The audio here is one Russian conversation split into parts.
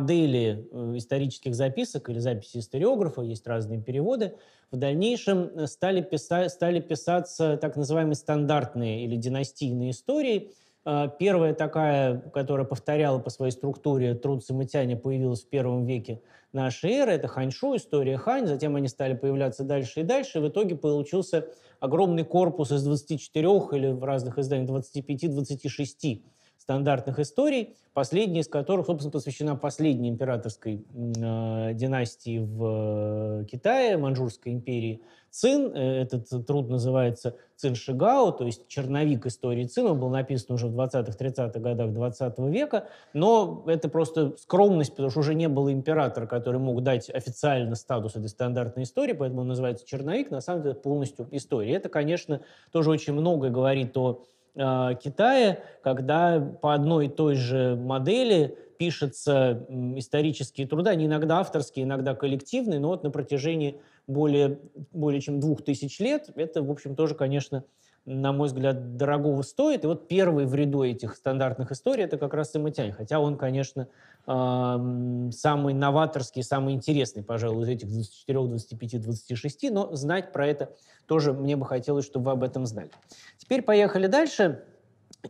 модели э, исторических записок или записи историографа, есть разные переводы, в дальнейшем э, стали, писать стали писаться так называемые стандартные или династийные истории. Э, первая такая, которая повторяла по своей структуре труд Самытяня, появилась в первом веке нашей эры. Это Ханьшу, история Хань. Затем они стали появляться дальше и дальше. в итоге получился огромный корпус из 24 или в разных изданиях 25-26 стандартных историй, последняя из которых, собственно, посвящена последней императорской э, династии в э, Китае, Манчжурской империи. Цин, э, этот труд называется Цин Шигао, то есть черновик истории Цин, он был написан уже в 20-30-х годах 20 века, но это просто скромность, потому что уже не было императора, который мог дать официально статус этой стандартной истории, поэтому он называется черновик, на самом деле полностью история. Это, конечно, тоже очень многое говорит о а, Китая, когда по одной и той же модели пишутся исторические труды, они иногда авторские, иногда коллективные, но вот на протяжении более, более чем двух тысяч лет это, в общем, тоже, конечно, на мой взгляд, дорогого стоит. И вот первый в ряду этих стандартных историй это как раз Самотянь. Хотя он, конечно, самый новаторский, самый интересный, пожалуй, из этих 24, 25, 26. Но знать про это тоже мне бы хотелось, чтобы вы об этом знали. Теперь поехали дальше.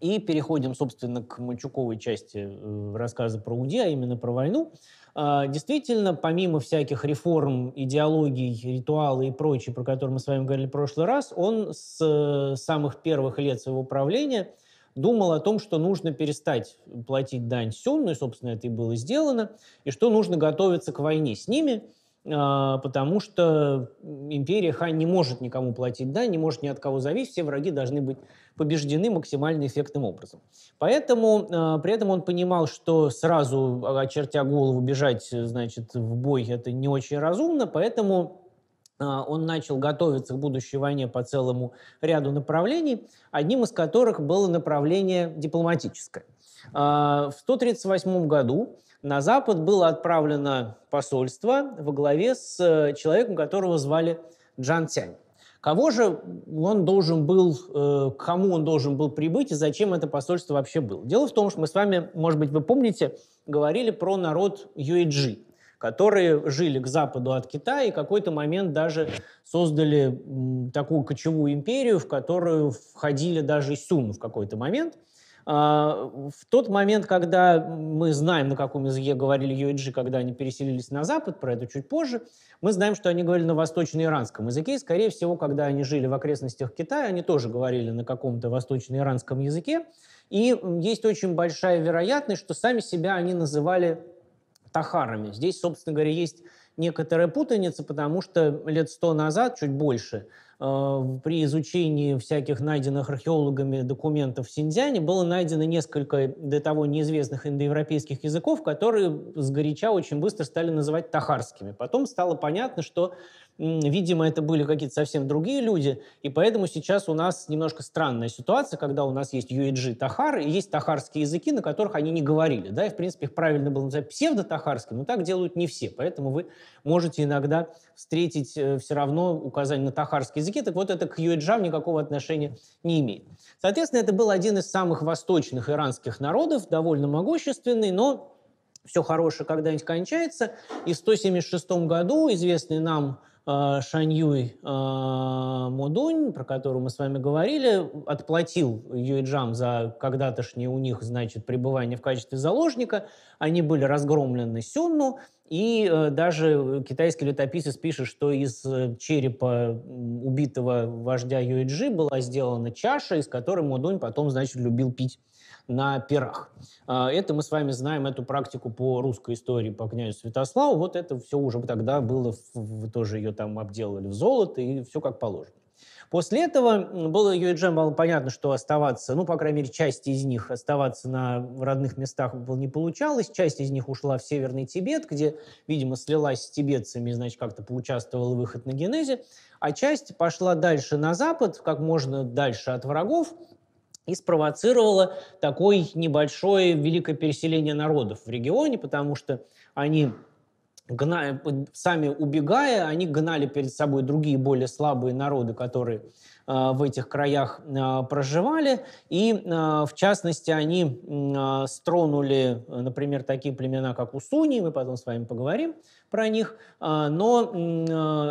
И переходим, собственно, к Мальчуковой части э, рассказа про УДИ, а именно про войну. А, действительно, помимо всяких реформ, идеологий, ритуала и прочее, про которые мы с вами говорили в прошлый раз, он с э, самых первых лет своего правления думал о том, что нужно перестать платить дань сюн, ну и, собственно, это и было сделано, и что нужно готовиться к войне с ними – а, потому что империя Хан не может никому платить да, не может ни от кого зависеть, все враги должны быть побеждены максимально эффектным образом. Поэтому а, при этом он понимал, что сразу, а, очертя голову, бежать значит, в бой это не очень разумно, поэтому он начал готовиться к будущей войне по целому ряду направлений, одним из которых было направление дипломатическое. В 138 году на Запад было отправлено посольство во главе с э, человеком, которого звали Джан Цянь. Кого же он должен был, э, к кому он должен был прибыть и зачем это посольство вообще было? Дело в том, что мы с вами, может быть, вы помните, говорили про народ Юэджи, которые жили к западу от Китая и какой-то момент даже создали такую кочевую империю, в которую входили даже сюны в какой-то момент – а, в тот момент, когда мы знаем, на каком языке говорили Йоиджи, когда они переселились на Запад, про это чуть позже, мы знаем, что они говорили на восточно-иранском языке. И, скорее всего, когда они жили в окрестностях Китая, они тоже говорили на каком-то восточно-иранском языке. И есть очень большая вероятность, что сами себя они называли тахарами. Здесь, собственно говоря, есть некоторая путаница, потому что лет сто назад, чуть больше, э, при изучении всяких найденных археологами документов в Синьцзяне было найдено несколько до того неизвестных индоевропейских языков, которые сгоряча очень быстро стали называть тахарскими. Потом стало понятно, что видимо, это были какие-то совсем другие люди, и поэтому сейчас у нас немножко странная ситуация, когда у нас есть UEG Тахар, и есть тахарские языки, на которых они не говорили, да, и, в принципе, их правильно было назвать тахарским но так делают не все, поэтому вы можете иногда встретить э, все равно указание на тахарские языки, так вот это к UEG никакого отношения не имеет. Соответственно, это был один из самых восточных иранских народов, довольно могущественный, но все хорошее когда-нибудь кончается. И в 176 году известный нам а, Шаньюй а, Модунь, про которую мы с вами говорили, отплатил Юйджам за когда-тошнее у них, значит, пребывание в качестве заложника. Они были разгромлены Сюнну, и э, даже китайский летописец пишет, что из э, черепа убитого вождя Юйджи была сделана чаша, из которой Модунь потом, значит, любил пить на перах. А, это мы с вами знаем эту практику по русской истории по князю Святославу. Вот это все уже тогда было, тоже ее там обделали в золото, и все как положено. После этого было ее было понятно, что оставаться, ну, по крайней мере, часть из них оставаться на родных местах было не получалось. Часть из них ушла в Северный Тибет, где, видимо, слилась с тибетцами, значит, как-то поучаствовала в их этногенезе. А часть пошла дальше на запад, как можно дальше от врагов, и спровоцировало такое небольшое великое переселение народов в регионе, потому что они гнали, сами убегая, они гнали перед собой другие более слабые народы, которые э, в этих краях э, проживали. И, э, в частности, они стронули, например, такие племена, как Усуни, мы потом с вами поговорим про них, но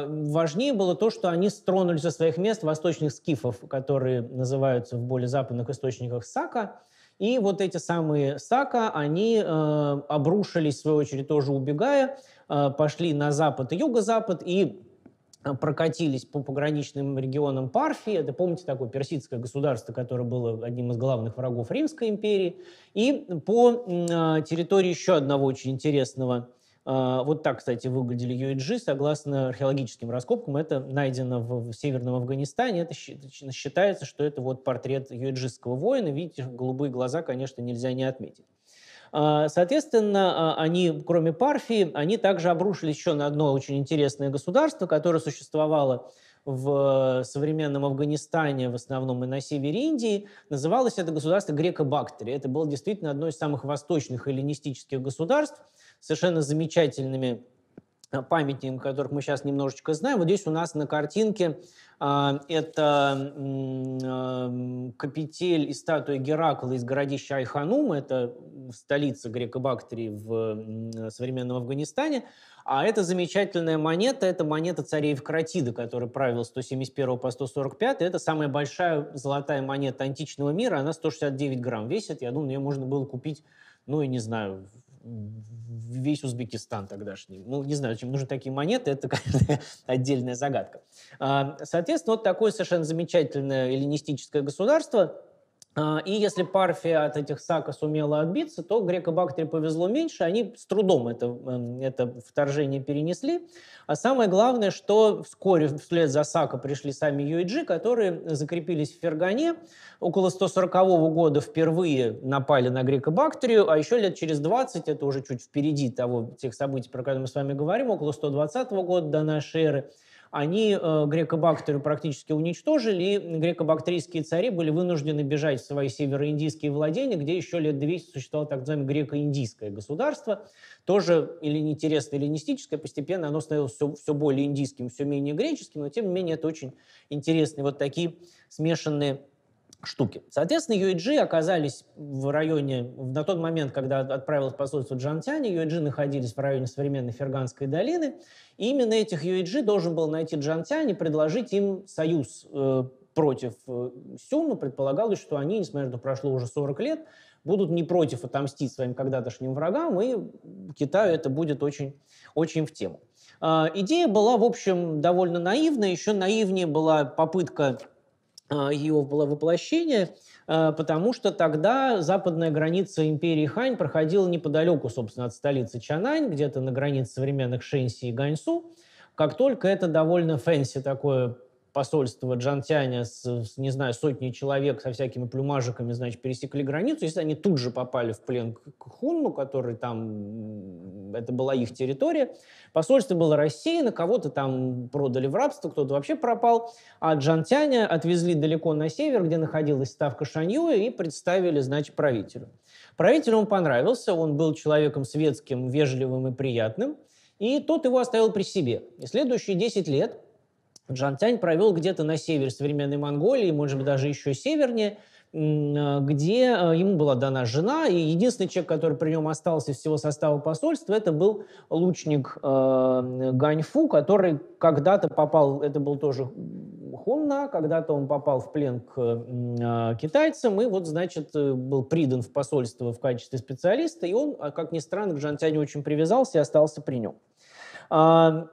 важнее было то, что они стронули со своих мест восточных скифов, которые называются в более западных источниках Сака, и вот эти самые Сака, они обрушились, в свою очередь, тоже убегая, а, пошли на запад и юго-запад, и а, прокатились по пограничным регионам Парфии. Это, помните, такое персидское государство, которое было одним из главных врагов Римской империи. И по а, территории еще одного очень интересного вот так, кстати, выглядели UEG, согласно археологическим раскопкам. Это найдено в, в Северном Афганистане. Это считается, что это вот портрет UEG воина. Видите, голубые глаза, конечно, нельзя не отметить. А, соответственно, а, они, кроме Парфии, они также обрушились еще на одно очень интересное государство, которое существовало в э, современном Афганистане, в основном и на севере Индии, называлось это государство Греко-Бактрия. Это было действительно одно из самых восточных эллинистических государств, совершенно замечательными Э, памятникам, которых мы сейчас немножечко знаем. Вот здесь у нас на картинке э, это э, капитель и статуя Геракла из городища Айханум, это столица греко-бактрии в современном Афганистане. А это замечательная монета, это монета царей Евкратида, который правил 171 по 145. Это самая большая золотая монета античного мира, она 169 грамм весит. Я думаю, ее можно было купить, ну, я не знаю, весь Узбекистан тогдашний. Ну, не знаю, зачем нужны такие монеты, это, конечно, отдельная загадка. А, соответственно, вот такое совершенно замечательное эллинистическое государство – а, и если Парфия от этих Сака сумела отбиться, то греко-бактрии повезло меньше, они с трудом это, эм, это вторжение перенесли. А самое главное, что вскоре вслед за Сака пришли сами Юиджи, которые закрепились в Фергане. Около 140 года впервые напали на греко-бактрию, а еще лет через 20, это уже чуть впереди того, тех событий, про которые мы с вами говорим, около 120 года до нашей эры, они э, греко-бактерию практически уничтожили, и греко-бактрийские цари были вынуждены бежать в свои североиндийские владения, где еще лет 200 существовало так называемое греко-индийское государство, тоже или интересное, или эллинистическое, постепенно оно становилось все, все более индийским, все менее греческим, но тем не менее это очень интересные вот такие смешанные штуки. Соответственно, UAG оказались в районе, на тот момент, когда отправилось посольство Джантяни, UAG находились в районе современной Ферганской долины. И именно этих UAG должен был найти Джантяни, предложить им союз э, против э, Сюма. Ну, предполагалось, что они, несмотря на то, прошло уже 40 лет, будут не против отомстить своим когда-тошним врагам, и Китаю это будет очень, очень в тему. Э, идея была, в общем, довольно наивная. Еще наивнее была попытка а, ее воплощение, а, потому что тогда западная граница империи Хань проходила неподалеку, собственно, от столицы Чанань, где-то на границе современных Шэньси и Ганьсу. Как только это довольно фэнси такое Посольство Джантяня с, с, не знаю, сотней человек со всякими плюмажиками, значит, пересекли границу, если они тут же попали в плен к, к Хунну, который там, это была их территория, посольство было России, на кого-то там продали в рабство, кто-то вообще пропал, а Джантяня отвезли далеко на север, где находилась ставка Шаньюя, и представили, значит, правителю. Правителю он понравился, он был человеком светским, вежливым и приятным, и тот его оставил при себе. И следующие 10 лет – Джантянь провел где-то на север современной Монголии, может быть, даже еще севернее, э, где э, ему была дана жена, и единственный человек, который при нем остался из всего состава посольства, это был лучник э, Ганьфу, который когда-то попал, это был тоже Хунна, когда-то он попал в плен к э, китайцам, и вот, значит, э, был придан в посольство в качестве специалиста, и он, а как ни странно, к Жантяню очень привязался и остался при нем. А,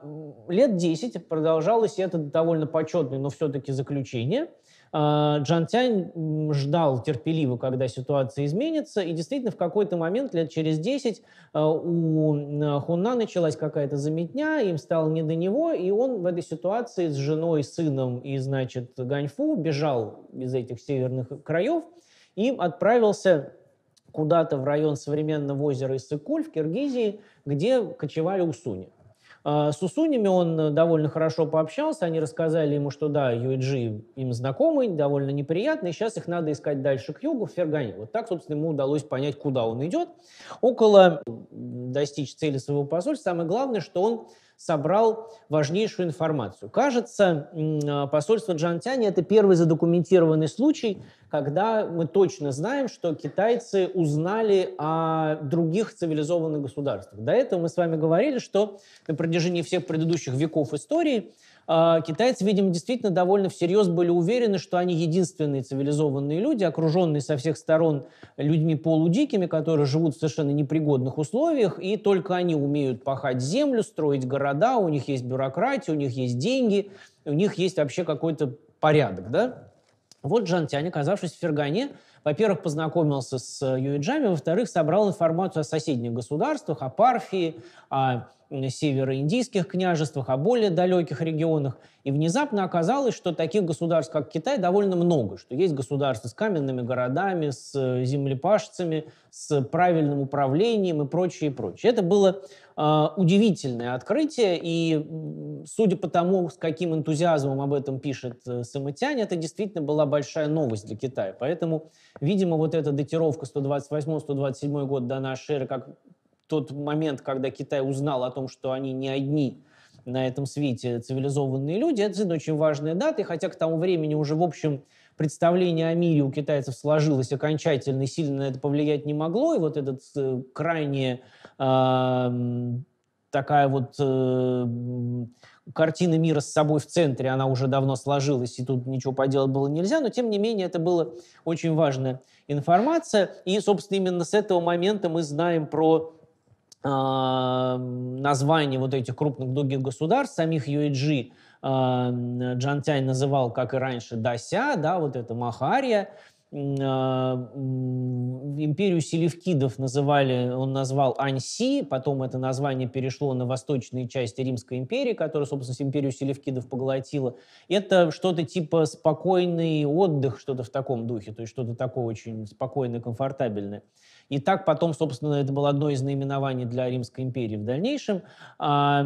лет 10 продолжалось это довольно почетное, но все-таки заключение. А, Джан Тянь ждал терпеливо, когда ситуация изменится, и действительно в какой-то момент, лет через 10, а, у Хунна началась какая-то заметня, им стало не до него, и он в этой ситуации с женой, сыном и, значит, Ганьфу бежал из этих северных краев и отправился куда-то в район современного озера Иссык-куль в Киргизии, где кочевали усуни. А, с Усунями он э, довольно хорошо пообщался, они рассказали ему, что да, UEG им знакомый, довольно неприятный, сейчас их надо искать дальше к югу, в Фергане. Вот так, собственно, ему удалось понять, куда он идет. Около достичь цели своего посольства, самое главное, что он собрал важнейшую информацию. Кажется, а, посольство Джантяни – это первый задокументированный случай, когда мы точно знаем, что китайцы узнали о других цивилизованных государствах. До этого мы с вами говорили, что на протяжении всех предыдущих веков истории – а, китайцы, видимо, действительно довольно всерьез были уверены, что они единственные цивилизованные люди, окруженные со всех сторон людьми полудикими, которые живут в совершенно непригодных условиях, и только они умеют пахать землю, строить города, у них есть бюрократия, у них есть деньги, у них есть вообще какой-то порядок, да? Вот Жантянь, оказавшись в Фергане, во-первых, познакомился с Юиджами, во-вторых, собрал информацию о соседних государствах, о Парфии, о североиндийских княжествах, о более далеких регионах. И внезапно оказалось, что таких государств, как Китай, довольно много, что есть государства с каменными городами, с э, землепашцами, с правильным управлением и прочее, и прочее. Это было э, удивительное открытие, и судя по тому, с каким энтузиазмом об этом пишет э, Самотянь, это действительно была большая новость для Китая. Поэтому, видимо, вот эта датировка 128-127 год до нашей эры как тот момент, когда Китай узнал о том, что они не одни на этом свете цивилизованные люди, это действительно очень важная дата, и хотя к тому времени уже в общем представление о мире у китайцев сложилось окончательно, и сильно на это повлиять не могло, и вот этот э, крайне э, а, такая вот э, картина мира с собой в центре, она уже давно сложилась, и тут ничего поделать было нельзя, но тем не менее это была очень важная информация, и, собственно, именно с этого момента мы знаем про а, названий вот этих крупных других государств, самих UAG, а, Джантяй называл, как и раньше, Дася, да, вот это Махария, а, империю селевкидов называли, он назвал Анси, потом это название перешло на восточные части Римской империи, которая, собственно, империю селевкидов поглотила. Это что-то типа спокойный отдых, что-то в таком духе, то есть что-то такое очень спокойное, комфортабельное. И так потом, собственно, это было одно из наименований для Римской империи в дальнейшем. А,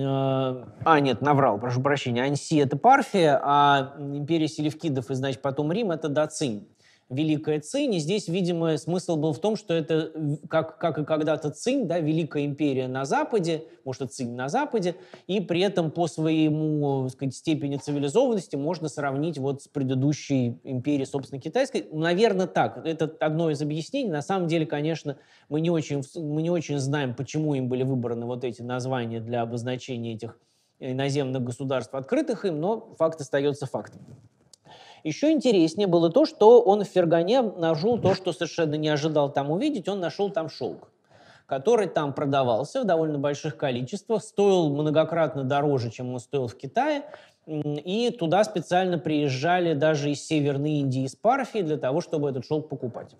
а, а нет, наврал, прошу прощения. Анси — это Парфия, а империя селевкидов и, значит, потом Рим — это Дацинь великая цинь. И здесь, видимо, смысл был в том, что это, э, как, как и когда-то цинь, да, великая империя на Западе, может, и цинь на Западе, и при этом по своему, так э, сказать, степени цивилизованности можно сравнить вот с предыдущей империей, собственно, китайской. Ну, Наверное, так. Это одно из объяснений. На самом деле, конечно, мы не очень, мы не очень знаем, почему им были выбраны вот эти названия для обозначения этих э, иноземных государств, открытых им, но факт остается фактом. Еще интереснее было то, что он в Фергане нашел то, что совершенно не ожидал там увидеть, он нашел там шелк который там продавался в довольно больших количествах, стоил многократно дороже, чем он стоил в Китае, и туда специально приезжали даже из Северной Индии, из Парфии, для того, чтобы этот шелк покупать.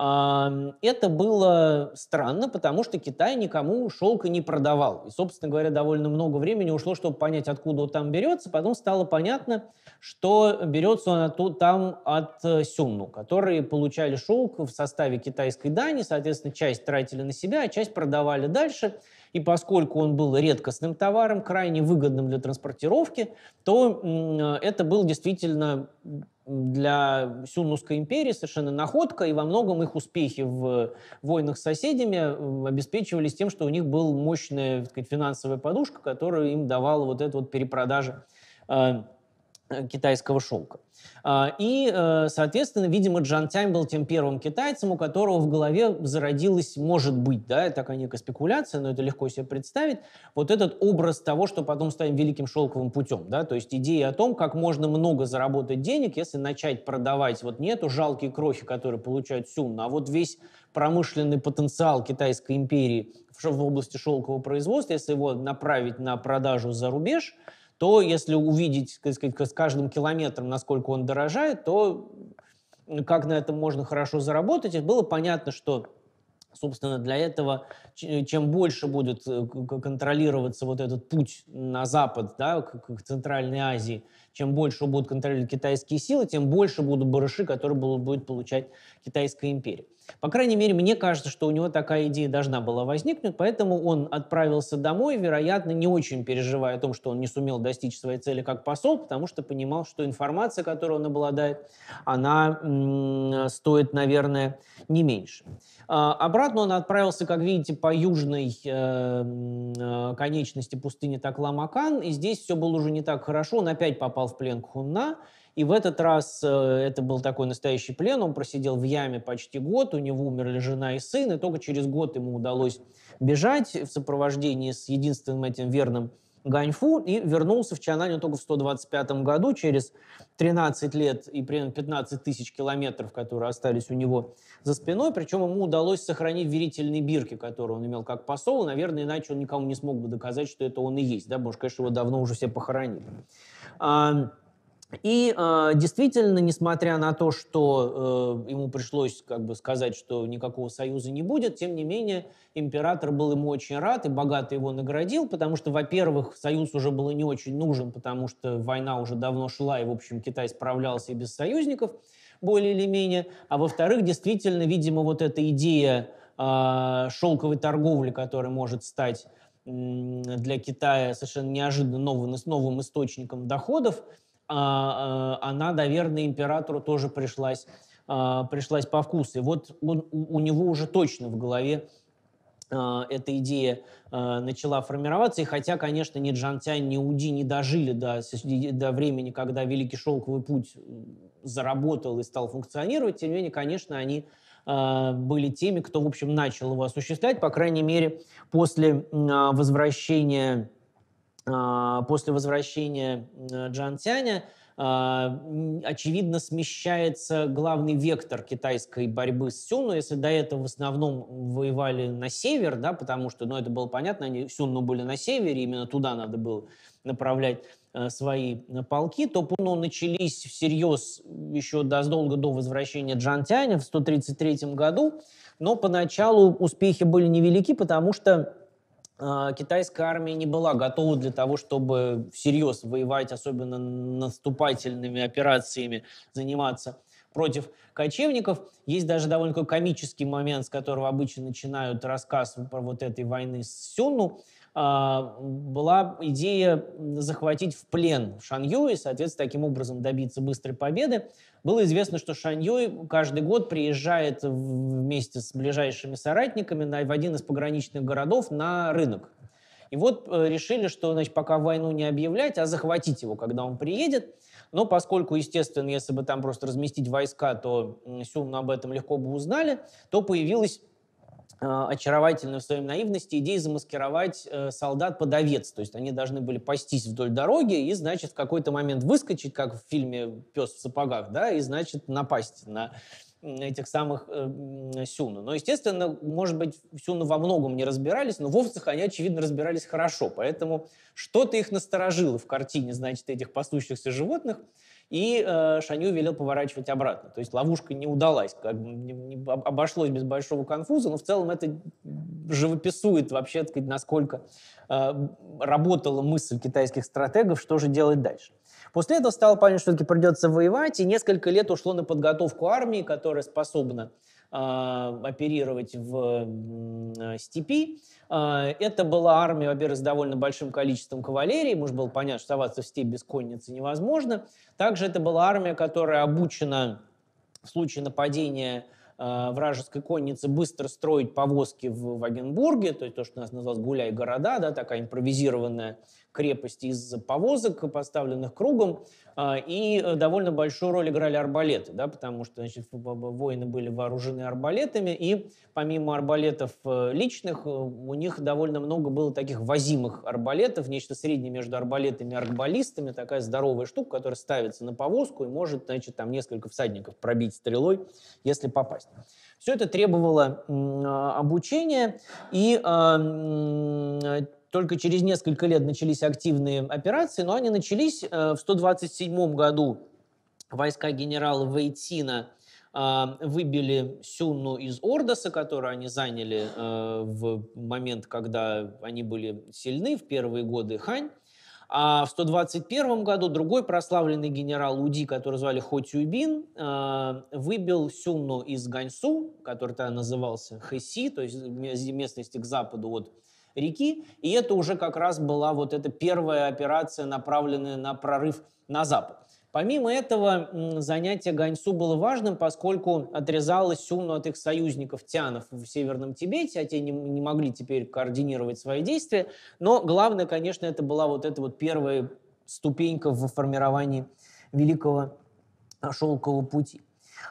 Это было странно, потому что Китай никому шелка не продавал. И, собственно говоря, довольно много времени ушло, чтобы понять, откуда он там берется. Потом стало понятно, что берется он оттуда, там от э, Сюнну, которые получали шелк в составе китайской дани, соответственно, часть тратили на себя, а часть продавали дальше. И поскольку он был редкостным товаром, крайне выгодным для транспортировки, то э, это был действительно для Сюннусской империи совершенно находка, и во многом их успехи в войнах с соседями э, обеспечивались тем, что у них была мощная сказать, финансовая подушка, которая им давала вот эту вот перепродажа э, Э, китайского шелка. А, и, э, соответственно, видимо, Джан Тянь был тем первым китайцем, у которого в голове зародилась, может быть, да, это такая некая спекуляция, но это легко себе представить, вот этот образ того, что потом станет великим шелковым путем, да, то есть идея о том, как можно много заработать денег, если начать продавать вот не эту жалкие крохи, которые получают Сюн, а вот весь промышленный потенциал Китайской империи в области шелкового производства, если его направить на продажу за рубеж – то если увидеть так сказать, с каждым километром, насколько он дорожает, то как на этом можно хорошо заработать. И было понятно, что Собственно, для этого, э, чем больше будет э, контролироваться вот этот путь на запад, да, к Центральной Азии, чем больше будут контролировать китайские силы, тем больше будут барыши, которые будут получать Китайская империя. По крайней мере, мне кажется, что у него такая идея должна была возникнуть, поэтому он отправился домой, вероятно, не очень переживая о том, что он не сумел достичь своей цели как посол, потому что понимал, что информация, которой он обладает, она стоит, наверное, не меньше. А, обратно он отправился, как видите, по южной э, конечности пустыни Такламакан, и здесь все было уже не так хорошо, он опять попал в плен Хунна, и в этот раз э, это был такой настоящий плен. Он просидел в яме почти год, у него умерли жена и сын, и только через год ему удалось бежать в сопровождении с единственным этим верным Ганьфу и вернулся в Чанань только в 125 году, через 13 лет и примерно 15 тысяч километров, которые остались у него за спиной. Причем ему удалось сохранить верительные бирки, которые он имел как посол. Наверное, иначе он никому не смог бы доказать, что это он и есть. Да? Потому конечно, его давно уже все похоронили. И э, действительно, несмотря на то, что э, ему пришлось как бы сказать, что никакого союза не будет, тем не менее император был ему очень рад и богато его наградил, потому что, во-первых, союз уже был не очень нужен, потому что война уже давно шла и, в общем, Китай справлялся и без союзников более или менее. А во-вторых, действительно, видимо, вот эта идея э, шелковой торговли, которая может стать э, для Китая совершенно неожиданно новым, новым источником доходов, а, а, она, наверное, императору тоже пришлась, а, пришлась по вкусу. И вот он, у него уже точно в голове эта идея начала формироваться. И хотя, конечно, ни Джантянь, ни Уди не дожили до, до времени, когда Великий Шелковый Путь заработал и стал функционировать, тем не менее, конечно, они были теми, кто, в общем, начал его осуществлять, по крайней мере, после возвращения а, после возвращения э, Джантяня а, очевидно смещается главный вектор китайской борьбы с Сюну. Если до этого в основном воевали на север, да, потому что, ну, это было понятно, они Сюну были на севере, именно туда надо было направлять э, свои э, полки, то ну начались всерьез еще задолго до возвращения Джантяня в 133 году, но поначалу успехи были невелики, потому что а, китайская армия не была готова для того, чтобы всерьез воевать, особенно наступательными операциями заниматься против кочевников. Есть даже довольно комический момент, с которого обычно начинают рассказ про вот этой войны с Сюну, а, была идея захватить в плен Шанью и, соответственно, таким образом добиться быстрой победы. Было известно, что Шаньюй каждый год приезжает вместе с ближайшими соратниками на, в один из пограничных городов на рынок. И вот э, решили, что значит, пока войну не объявлять, а захватить его, когда он приедет. Но поскольку, естественно, если бы там просто разместить войска, то Сюмна об этом легко бы узнали, то появилась а, очаровательны в своей наивности идеи замаскировать э, солдат под овец. То есть они должны были пастись вдоль дороги и, значит, в какой-то момент выскочить, как в фильме «Пес в сапогах», да, и, значит, напасть на этих самых э, Сюна. Но, естественно, может быть, сюну во многом не разбирались, но в овцах они, очевидно, разбирались хорошо. Поэтому что-то их насторожило в картине, значит, этих пасущихся животных, и э, Шаню велел поворачивать обратно. То есть ловушка не удалась, как бы не, не обошлось без большого конфуза, но в целом это живописует вообще, так сказать, насколько э, работала мысль китайских стратегов, что же делать дальше. После этого стало понятно, что все-таки придется воевать, и несколько лет ушло на подготовку армии, которая способна э, оперировать в э, степи. Э, это была армия, во-первых, с довольно большим количеством кавалерии, может было понятно, что оставаться в степи без конницы невозможно. Также это была армия, которая обучена в случае нападения а, вражеской конницы быстро строить повозки в Вагенбурге, то есть то, что у нас называлось «гуляй города», да, такая импровизированная крепости из повозок, поставленных кругом, а, и э, довольно большую роль играли арбалеты, да, потому что значит, воины были вооружены арбалетами, и помимо арбалетов э, личных, э, у них довольно много было таких возимых арбалетов, нечто среднее между арбалетами и арбалистами, такая здоровая штука, которая ставится на повозку и может значит, там несколько всадников пробить стрелой, если попасть. Все это требовало а, обучения, и а, только через несколько лет начались активные операции, но они начались э, в 127 году. Войска генерала Вейтина э, выбили Сюнну из Ордоса, которую они заняли э, в момент, когда они были сильны, в первые годы Хань. А в 121 году другой прославленный генерал Уди, который звали Хо Цюйбин, выбил Сюнну из Ганьсу, который тогда назывался Хэси, то есть местности к западу от реки. И это уже как раз была вот эта первая операция, направленная на прорыв на запад. Помимо этого, занятие Ганьсу было важным, поскольку отрезало Сюну от их союзников Тянов в Северном Тибете, а те не, не могли теперь координировать свои действия. Но главное, конечно, это была вот эта вот первая ступенька в формировании Великого Шелкового пути.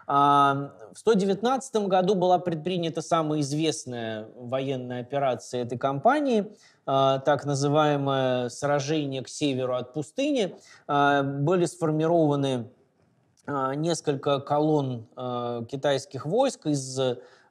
В 119 году была предпринята самая известная военная операция этой кампании, а, так называемое сражение к северу от пустыни. А, были сформированы а, несколько колонн китайских войск из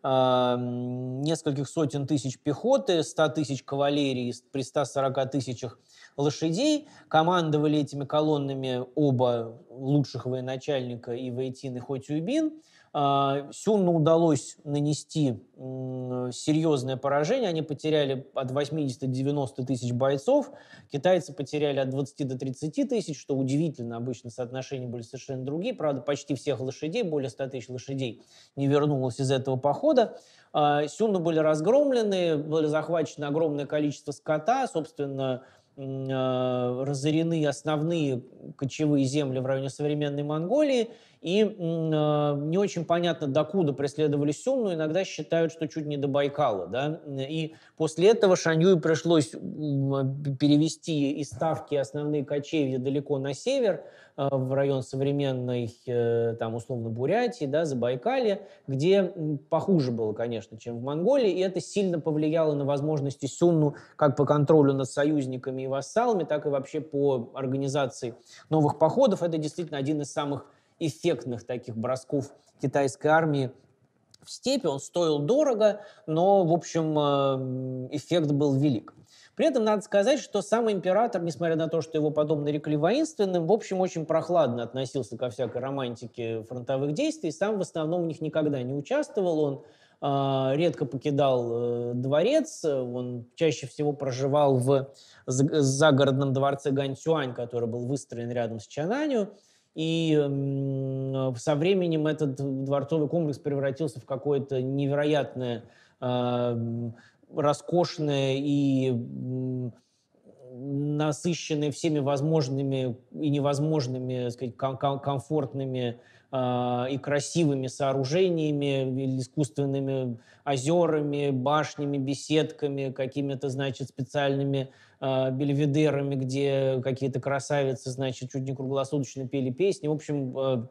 нескольких сотен тысяч пехоты, 100 тысяч кавалерии при 140 тысячах лошадей. Командовали этими колоннами оба лучших военачальника и Вейтин, и Хотюбин. А, Сюнну удалось нанести серьезное поражение. Они потеряли от 80 до 90 тысяч бойцов. Китайцы потеряли от 20 до 30 тысяч, что удивительно. Обычно соотношения были совершенно другие. Правда, почти всех лошадей, более 100 тысяч лошадей, не вернулось из этого похода. А, Сюнну были разгромлены, было захвачено огромное количество скота. Собственно, а, разорены основные кочевые земли в районе современной Монголии, и а, не очень понятно, докуда преследовали Сюн, но иногда считают, что чуть не до Байкала. Да? И после этого Шаньюй пришлось перевести из ставки основные кочевья далеко на север, Э, в район современной, э, там, условно, Бурятии, да, Забайкалья, где похуже было, конечно, чем в Монголии, и это сильно повлияло на возможности Сюнну как по контролю над союзниками и вассалами, так и вообще по организации новых походов. Это действительно один из самых эффектных таких бросков китайской армии в степи. Он стоил дорого, но, в общем, э, эффект был велик. При этом надо сказать, что сам император, несмотря на то, что его подобно рекли воинственным, в общем, очень прохладно относился ко всякой романтике фронтовых действий, сам в основном в них никогда не участвовал, он а, редко покидал э, дворец, он чаще всего проживал в загородном дворце Ганьцюань, который был выстроен рядом с Чананью, и со временем этот дворцовый комплекс превратился в какое-то невероятное а, роскошное и насыщенное всеми возможными и невозможными, так сказать, ком- комфортными э, и красивыми сооружениями, искусственными озерами, башнями, беседками, какими-то, значит, специальными э, бельведерами, где какие-то красавицы, значит, чуть не круглосуточно пели песни. В общем, э,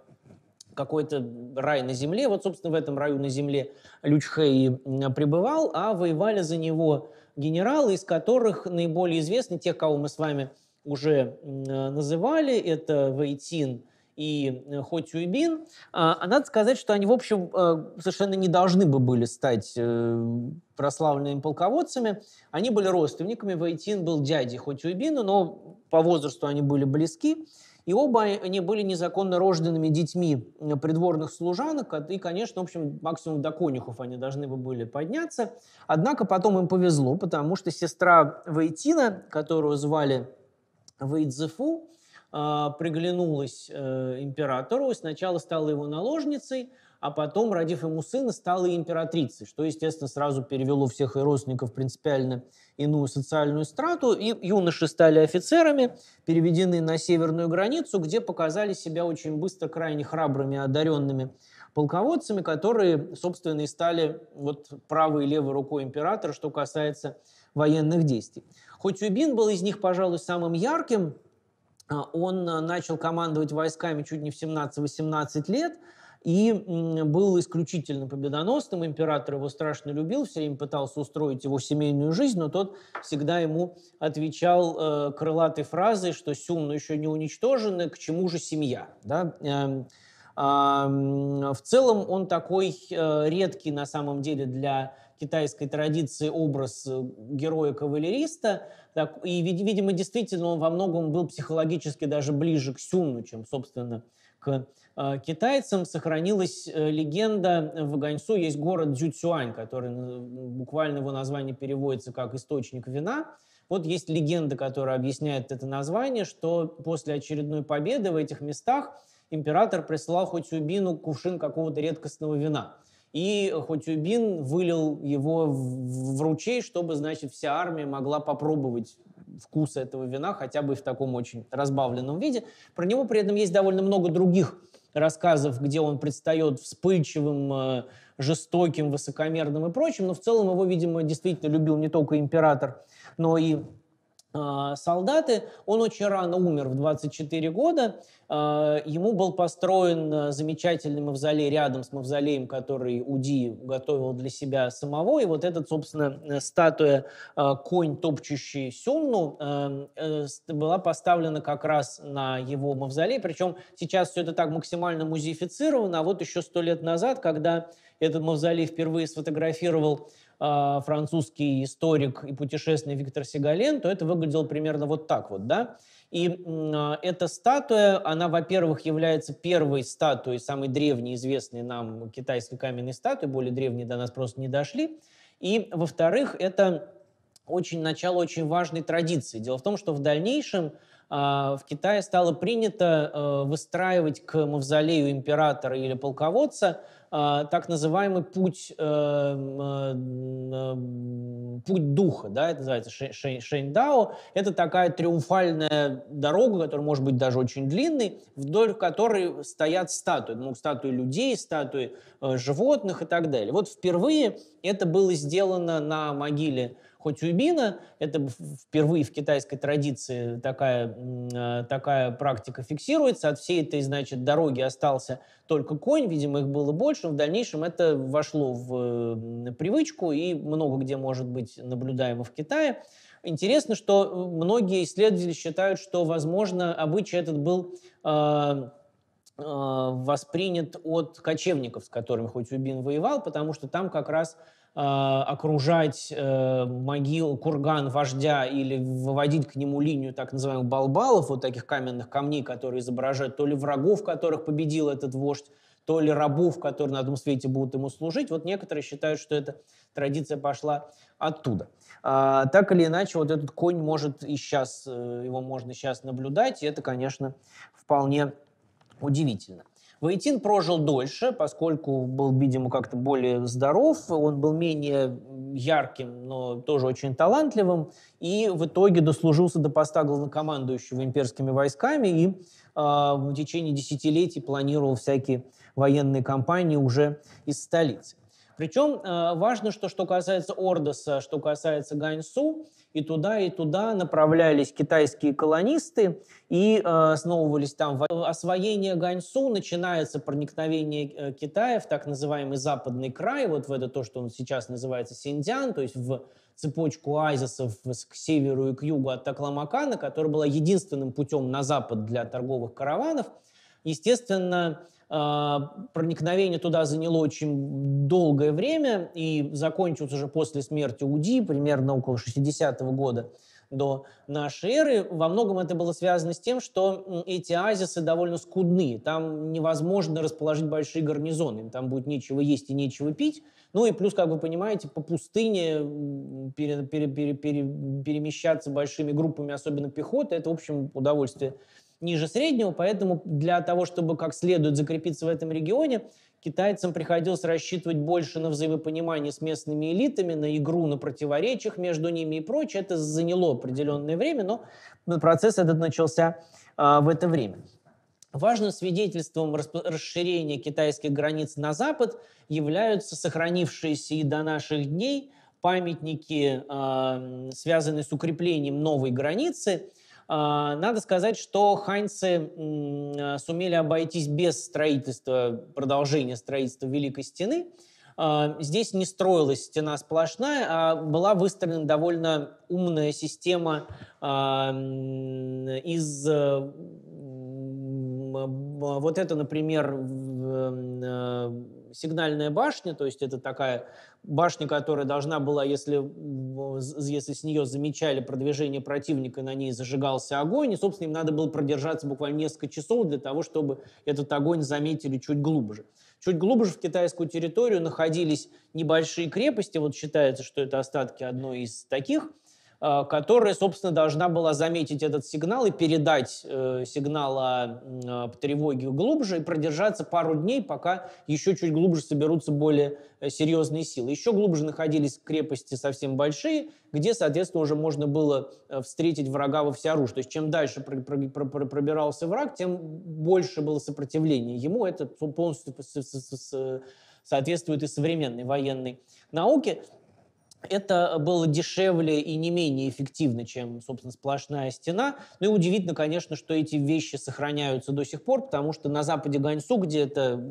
какой-то рай на земле. Вот, собственно, в этом раю на земле Лючхей пребывал, а воевали за него генералы, из которых наиболее известны те, кого мы с вами уже называли. Это Вейтин и э, Хотюйбин. А, а надо сказать, что они, в общем, э, совершенно не должны бы были стать э, прославленными полководцами. Они были родственниками. Вейтин был дядей Хотюйбину, но по возрасту они были близки. И оба они были незаконно рожденными детьми э, придворных служанок, и, конечно, в общем, максимум до конюхов они должны бы были подняться. Однако потом им повезло, потому что сестра Вейтина, которую звали Вейдзефу, э, приглянулась э, императору, сначала стала его наложницей, а потом, родив ему сына, стала императрицей, что, естественно, сразу перевело всех ее родственников принципиально иную социальную страту, и юноши стали офицерами, переведены на северную границу, где показали себя очень быстро крайне храбрыми, одаренными полководцами, которые, собственно, и стали вот правой и левой рукой императора, что касается военных действий. Хоть Юбин был из них, пожалуй, самым ярким, а он а, начал командовать войсками чуть не в 17-18 лет, и был исключительно победоносным. Император его страшно любил, все время пытался устроить его семейную жизнь, но тот всегда ему отвечал э, крылатой фразой, что Сюмна ну, еще не уничтожена, к чему же семья? Да? Э, э, в целом он такой э, редкий на самом деле для китайской традиции образ э, героя-кавалериста, так, и, видимо, действительно он во многом был психологически даже ближе к Сюмну, чем, собственно, к а, китайцам сохранилась э, легенда э, в Ганьсу, есть город Дзюцюань, который буквально его название переводится как «источник вина». Вот есть легенда, которая объясняет это название, что после очередной победы в этих местах император прислал Хотюбину кувшин какого-то редкостного вина. И Хотюбин вылил его в ручей, чтобы, значит, вся армия могла попробовать вкус этого вина, хотя бы в таком очень разбавленном виде. Про него при этом есть довольно много других рассказов, где он предстает вспыльчивым, э, жестоким, высокомерным и прочим, но в целом его, видимо, действительно любил не только император, но и а, солдаты. Он очень рано умер в 24 года. А, ему был построен э, замечательный мавзолей рядом с мавзолеем, который Уди готовил для себя самого. И вот этот, собственно, э, статуя э, конь, топчущий сюнну, была поставлена как раз на его мавзолей. Причем сейчас все это так максимально музеифицировано. А вот еще сто лет назад, когда этот мавзолей впервые сфотографировал а, французский историк и путешественник Виктор Сигален, то это выглядело примерно вот так вот, да. И а, эта статуя, она, во-первых, является первой статуей, самой древней известной нам китайской каменной статуи, более древние до нас просто не дошли. И, во-вторых, это очень начало очень важной традиции. Дело в том, что в дальнейшем а, в Китае стало принято э, выстраивать к мавзолею императора или полководца Э, так называемый путь, э, э, путь духа, да, это называется Шэньдао, Это такая триумфальная дорога, которая может быть даже очень длинной, вдоль которой стоят статуи, ну, статуи людей, статуи животных и так далее. Вот впервые это было сделано на могиле Хоть уйбина, это впервые в китайской традиции такая, э, такая практика фиксируется, от всей этой, значит, дороги остался только конь, видимо, их было больше, в дальнейшем это вошло в э, привычку и много где может быть наблюдаемо в Китае. Интересно, что э, многие исследователи считают, что, возможно, обычай этот был э, воспринят от кочевников, с которыми хоть Убин воевал, потому что там как раз а, окружать э, могил, курган вождя или выводить к нему линию так называемых балбалов, вот таких каменных камней, которые изображают то ли врагов, которых победил этот вождь, то ли рабов, которые на этом свете будут ему служить. Вот некоторые считают, что эта традиция пошла оттуда. А, так или иначе, вот этот конь может и сейчас, э, его можно сейчас наблюдать, и это, конечно, вполне удивительно. Ваитин прожил дольше, поскольку был, видимо, как-то более здоров, он был менее ярким, но тоже очень талантливым, и в итоге дослужился до поста главнокомандующего имперскими войсками и э, в течение десятилетий планировал всякие военные кампании уже из столицы. Причем э, важно, что что касается Ордоса, что касается Ганьсу, и туда, и туда направлялись китайские колонисты и э, основывались там. Освоение Ганьсу, начинается проникновение э, Китая в так называемый западный край, вот в это то, что он сейчас называется Синьцзян, то есть в цепочку оазисов к северу и к югу от Такламакана, которая была единственным путем на запад для торговых караванов. Естественно, а, проникновение туда заняло очень долгое время и закончилось уже после смерти Уди, примерно около 60-го года до нашей эры. Во многом это было связано с тем, что эти оазисы довольно скудные. Там невозможно расположить большие гарнизоны. там будет нечего есть и нечего пить. Ну и плюс, как вы понимаете, по пустыне пере, пере, пере, пере, перемещаться большими группами, особенно пехоты, это, в общем, удовольствие ниже среднего, поэтому для того, чтобы как следует закрепиться в этом регионе, китайцам приходилось рассчитывать больше на взаимопонимание с местными элитами, на игру на противоречиях между ними и прочее. Это заняло определенное время, но процесс этот начался а, в это время. Важным свидетельством расширения китайских границ на запад являются сохранившиеся и до наших дней памятники, а, связанные с укреплением новой границы – а, надо сказать, что ханьцы а, сумели обойтись без строительства, продолжения строительства Великой Стены. А, здесь не строилась стена сплошная, а была выстроена довольно умная система из вот это, например, сигнальная башня, то есть это такая башня, которая должна была, если, если с нее замечали продвижение противника, на ней зажигался огонь, и, собственно, им надо было продержаться буквально несколько часов для того, чтобы этот огонь заметили чуть глубже. Чуть глубже в китайскую территорию находились небольшие крепости, вот считается, что это остатки одной из таких – Э, которая, собственно, должна была заметить этот сигнал и передать э, сигнал о э, тревоге глубже и продержаться пару дней, пока еще чуть глубже соберутся более серьезные силы. Еще глубже находились крепости совсем большие, где, соответственно, уже можно было встретить врага во всеоружии. То есть чем дальше пр- пр- пр- пробирался враг, тем больше было сопротивление ему. Это полностью соответствует и современной военной науке это было дешевле и не менее эффективно, чем, собственно, сплошная стена. Ну и удивительно, конечно, что эти вещи сохраняются до сих пор, потому что на западе Ганьсу, где это,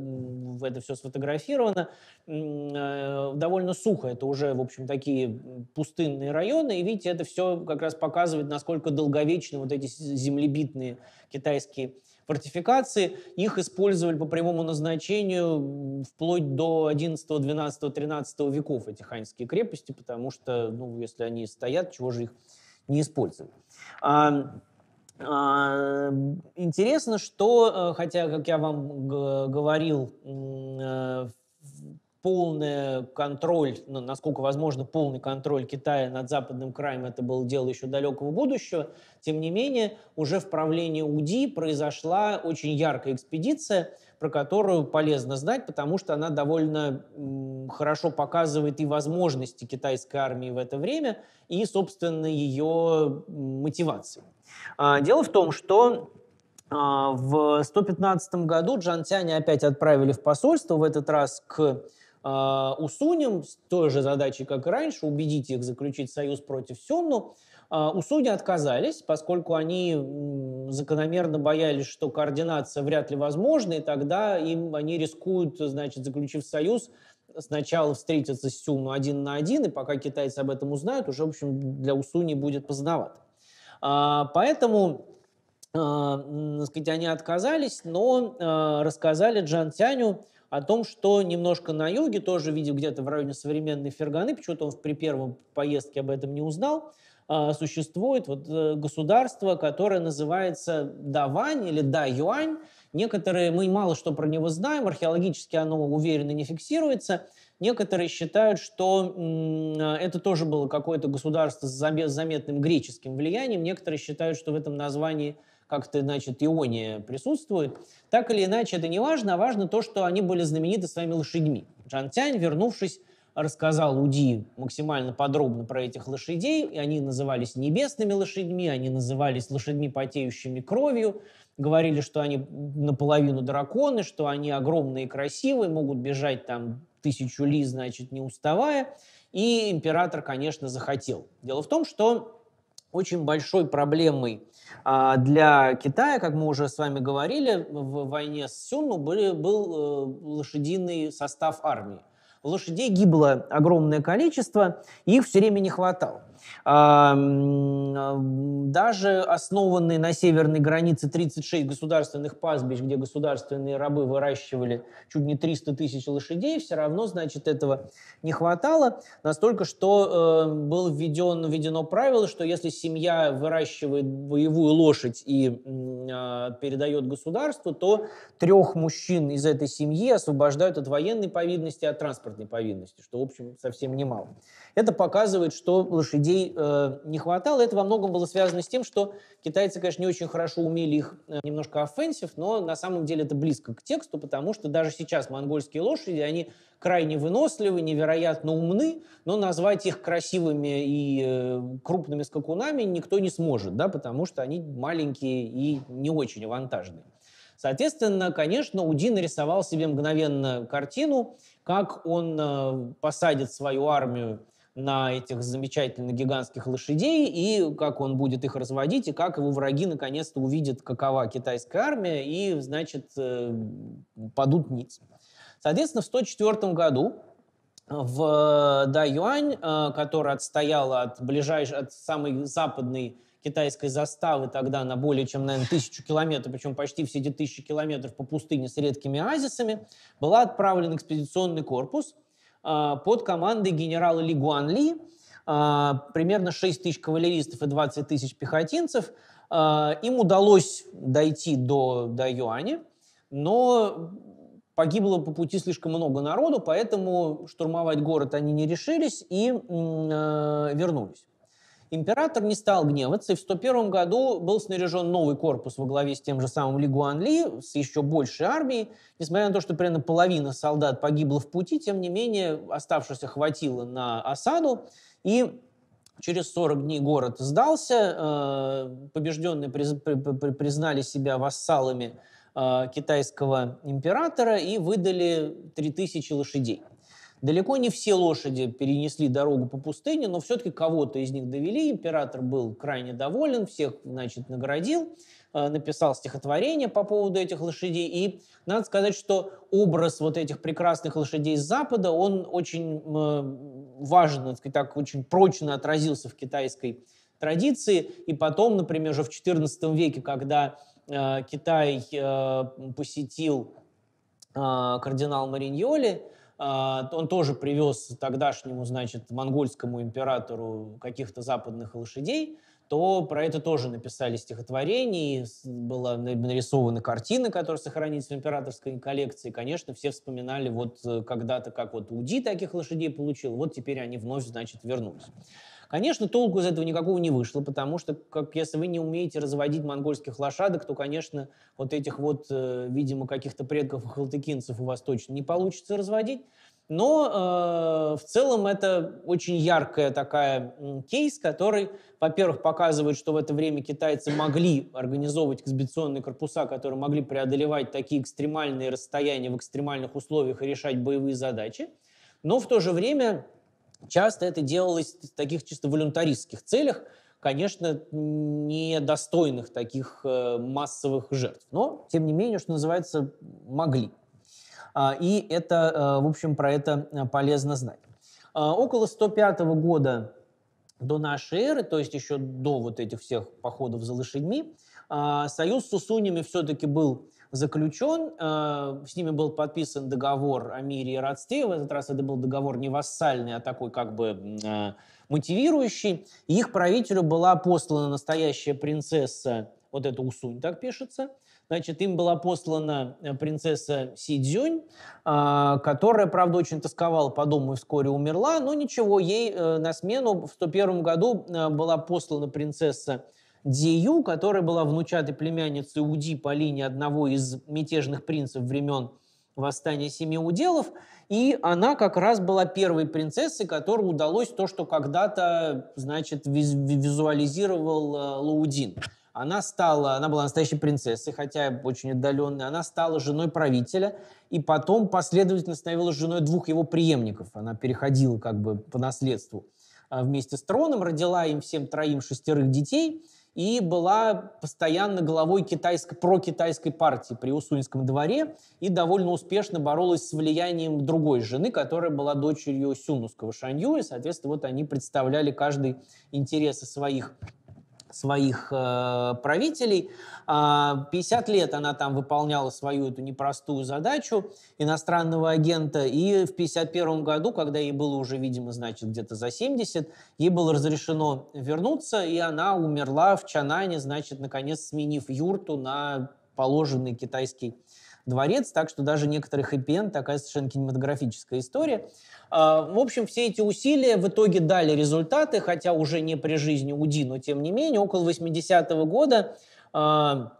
это все сфотографировано, э, довольно сухо. Это уже, в общем, такие пустынные районы. И видите, это все как раз показывает, насколько долговечны вот эти землебитные китайские Фортификации их использовали по прямому назначению вплоть до 11, 12, 13 веков, эти ханьские крепости, потому что, ну, если они стоят, чего же их не использовать? А, а, интересно, что, э, хотя, как я вам говорил, э, полный контроль, ну, насколько возможно, полный контроль Китая над западным краем, это было дело еще далекого будущего. Тем не менее, уже в правлении УДИ произошла очень яркая экспедиция, про которую полезно знать, потому что она довольно хорошо показывает и возможности китайской армии в это время, и, собственно, ее мотивации. А, дело в том, что а, в 115 году Джан Тяня опять отправили в посольство, в этот раз к а, усунем с той же задачей, как и раньше, убедить их заключить союз против Сюнну. А, Усуни отказались, поскольку они закономерно боялись, что координация вряд ли возможна, и тогда им, они рискуют, значит, заключив союз, сначала встретиться с Сюну один на один, и пока китайцы об этом узнают, уже, в общем, для Усуни будет поздновато. А, поэтому сказать, они отказались, но рассказали Джан Тяню, о том, что немножко на юге, тоже видел где-то в районе современной Ферганы, почему-то он при первом поездке об этом не узнал, а, существует вот э, государство, которое называется Давань или Даюань Некоторые, мы мало что про него знаем, археологически оно уверенно не фиксируется. Некоторые считают, что а, это тоже было какое-то государство с заметным греческим влиянием. Некоторые считают, что в этом названии – как-то, значит, ионе присутствует. Так или иначе, это не важно, а важно то, что они были знамениты своими лошадьми. Джан Тянь, вернувшись, рассказал Уди максимально подробно про этих лошадей. И они назывались небесными лошадьми, они назывались лошадьми, потеющими кровью. Говорили, что они наполовину драконы, что они огромные и красивые, могут бежать там тысячу ли, значит, не уставая. И император, конечно, захотел. Дело в том, что очень большой проблемой а, для Китая, как мы уже с вами говорили, в войне с Сюну были, был э, лошадиный состав армии. Лошадей гибло огромное количество, их все время не хватало. Даже основанные на северной границе 36 государственных пастбищ, где государственные рабы выращивали чуть не 300 тысяч лошадей, все равно, значит, этого не хватало. Настолько, что эм, было введен, введено правило, что если семья выращивает боевую лошадь и а, передает государству, то трех мужчин из этой семьи освобождают от военной повинности, от транспортной повинности, что, в общем, совсем немало. Это показывает, что лошадей э, не хватало. Это во многом было связано с тем, что китайцы, конечно, не очень хорошо умели их э, немножко офенсив, но на самом деле это близко к тексту, потому что даже сейчас монгольские лошади, они крайне выносливы, невероятно умны, но назвать их красивыми и э, крупными скакунами никто не сможет, да, потому что они маленькие и не очень авантажные. Соответственно, конечно, Удин рисовал себе мгновенно картину, как он э, посадит свою армию на этих замечательных гигантских лошадей, и как он будет их разводить, и как его враги наконец-то увидят, какова китайская армия, и, значит, э, падут ниц. Соответственно, в 104 году в э, Дайюань, э, которая отстояла от ближайш от самой западной китайской заставы тогда на более чем, наверное, тысячу километров, причем почти все эти тысячи километров по пустыне с редкими оазисами, была отправлен экспедиционный корпус – Э, под командой генерала Ли Гуан Ли, э, примерно 6 тысяч кавалеристов и 20 тысяч пехотинцев. Э, им удалось дойти до, до Юаня, но погибло по пути слишком много народу, поэтому штурмовать город они не решились и вернулись. Император не стал гневаться, и в 101 году был снаряжен новый корпус во главе с тем же самым Ли Гуан с еще большей армией. Несмотря на то, что примерно половина солдат погибла в пути, тем не менее оставшихся хватило на осаду. И Через 40 дней город сдался, э, побежденные признали себя вассалами э, китайского императора и выдали 3000 лошадей. Далеко не все лошади перенесли дорогу по пустыне, но все-таки кого-то из них довели. Император был крайне доволен, всех, значит, наградил, э, написал стихотворение по поводу этих лошадей. И надо сказать, что образ вот этих прекрасных лошадей с Запада, он очень э, важно, так, так очень прочно отразился в китайской традиции. И потом, например, уже в XIV веке, когда э, Китай посетил кардинал Мариньоли, а, он тоже привез тогдашнему, значит, монгольскому императору каких-то западных лошадей, то про это тоже написали стихотворение, была нарисована картина, которая сохранится в императорской коллекции. Конечно, все вспоминали вот э, когда-то, как вот Уди таких лошадей получил, вот теперь они вновь, значит, вернулись. Конечно, толку из этого никакого не вышло, потому что, как если вы не умеете разводить монгольских лошадок, то, конечно, вот этих вот, э, видимо, каких-то предков и халтыкинцев у вас точно не получится разводить. Но э, в целом это очень яркая такая кейс, который, во-первых, показывает, что в это время китайцы могли организовывать экспедиционные корпуса, которые могли преодолевать такие экстремальные расстояния в экстремальных условиях и решать боевые задачи. Но в то же время Часто это делалось в таких чисто волюнтаристских целях, конечно, недостойных таких э, массовых жертв. Но, тем не менее, что называется, могли. А, и это, э, в общем, про это э, полезно знать. А, около 105 года до нашей эры, то есть еще до вот этих всех походов за лошадьми, а, союз с Сусунями все-таки был заключен. Э, с ними был подписан договор о мире и родстве. В этот раз это был договор не вассальный, а такой как бы э, мотивирующий. их правителю была послана настоящая принцесса, вот это Усунь так пишется, Значит, им была послана э, принцесса Сидзюнь, которая, правда, очень тосковала по дому и вскоре умерла, но ничего, ей на смену в 101 году была послана принцесса Дию, которая была внучатой племянницей Уди по линии одного из мятежных принцев времен восстания семи уделов, и она как раз была первой принцессой, которой удалось то, что когда-то, значит, визуализировал э, Лаудин. Она стала, она была настоящей принцессой, хотя очень отдаленной, она стала женой правителя, и потом последовательно становилась женой двух его преемников. Она переходила как бы по наследству э, вместе с троном, родила им всем троим шестерых детей – и была постоянно главой китайской, прокитайской партии при Усуньском дворе и довольно успешно боролась с влиянием другой жены, которая была дочерью Сюнуского Шаньюэ, соответственно, вот они представляли каждый интересы своих своих э, правителей. 50 а, лет она там выполняла свою эту непростую задачу иностранного агента, и в 51 году, когда ей было уже, видимо, значит, где-то за 70, ей было разрешено вернуться, и она умерла в Чанане, значит, наконец сменив юрту на положенный китайский дворец, так что даже некоторые хэппи такая совершенно кинематографическая история. А, в общем, все эти усилия в итоге дали результаты, хотя уже не при жизни УДИ, но тем не менее, около 80-го года а,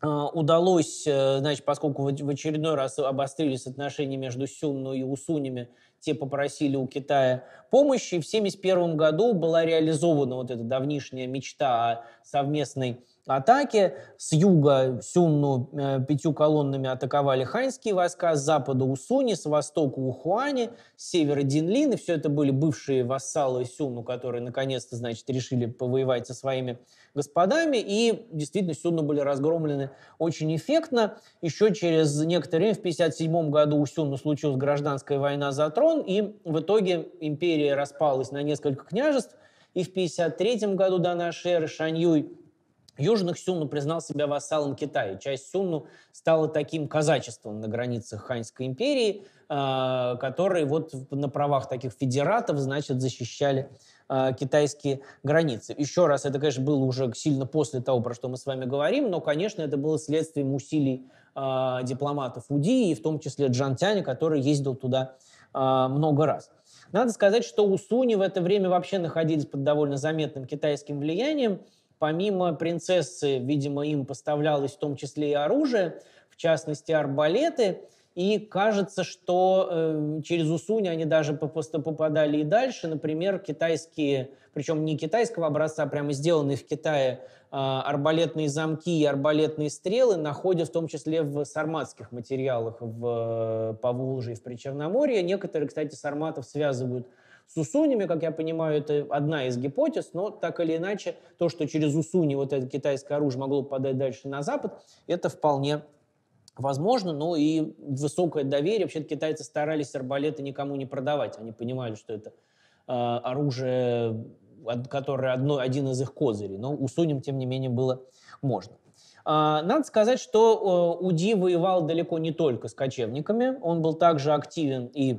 а, удалось, э, значит, поскольку в очередной раз обострились отношения между Сюнну и Усунями, те попросили у Китая помощи. И в 1971 году была реализована вот эта давнишняя мечта о совместной атаке С юга Сюмну э, пятью колоннами атаковали ханьские войска, с запада Усуни, с востока Ухуани, с севера Динлин. И все это были бывшие вассалы Сюнну которые наконец-то, значит, решили повоевать со своими господами. И действительно Сюнну были разгромлены очень эффектно. Еще через некоторое время, в 1957 году, у Сюнну случилась гражданская война за трон, и в итоге империя распалась на несколько княжеств. И в 1953 году до нашей эры Шаньюй южных Сюнну признал себя вассалом Китая. Часть Сюнну стала таким казачеством на границах Ханьской империи, а, которые вот на правах таких федератов, значит, защищали а, китайские границы. Еще раз, это, конечно, было уже сильно после того, про что мы с вами говорим, но, конечно, это было следствием усилий а, дипломатов УДИ, и в том числе Джан Тяня, который ездил туда много раз. Надо сказать, что у Суни в это время вообще находились под довольно заметным китайским влиянием – Помимо принцессы, видимо, им поставлялось в том числе и оружие, в частности, арбалеты. И кажется, что э, через Усунь они даже попадали и дальше. Например, китайские, причем не китайского образца, а прямо сделанные в Китае э, арбалетные замки и арбалетные стрелы находят в том числе в сарматских материалах в э, Поволжье и в Причерноморье. Некоторые, кстати, сарматов связывают с Усунями, как я понимаю, это одна из гипотез, но так или иначе, то, что через Усуни вот это китайское оружие могло попадать дальше на Запад, это вполне возможно, но ну и высокое доверие. Вообще-то китайцы старались арбалеты никому не продавать. Они понимали, что это э, оружие, которое одно, один из их козырей. Но усунем, тем не менее, было можно. А, надо сказать, что э, Уди воевал далеко не только с кочевниками. Он был также активен и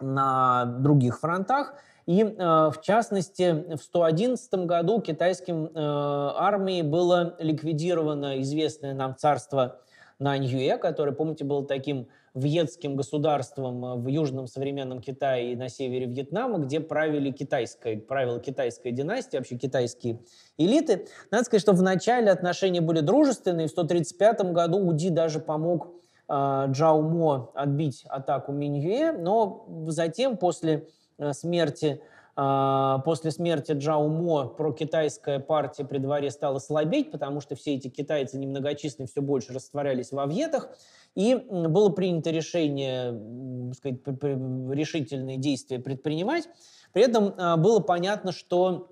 на других фронтах. И, э, в частности, в 111 году китайским э, армией было ликвидировано известное нам царство Наньюэ, которое, помните, было таким вьетским государством э, в южном современном Китае и на севере Вьетнама, где правили китайская, правила китайская династия, вообще китайские элиты. Надо сказать, что в начале отношения были дружественные. В 135 году Уди даже помог а, Джаумо отбить атаку Миньюэ, но затем после э, смерти а, После смерти Джаумо прокитайская партия при дворе стала слабеть, потому что все эти китайцы немногочисленные все больше растворялись во вьетах. И было принято решение, сказать, решительные действия предпринимать. При этом а, было понятно, что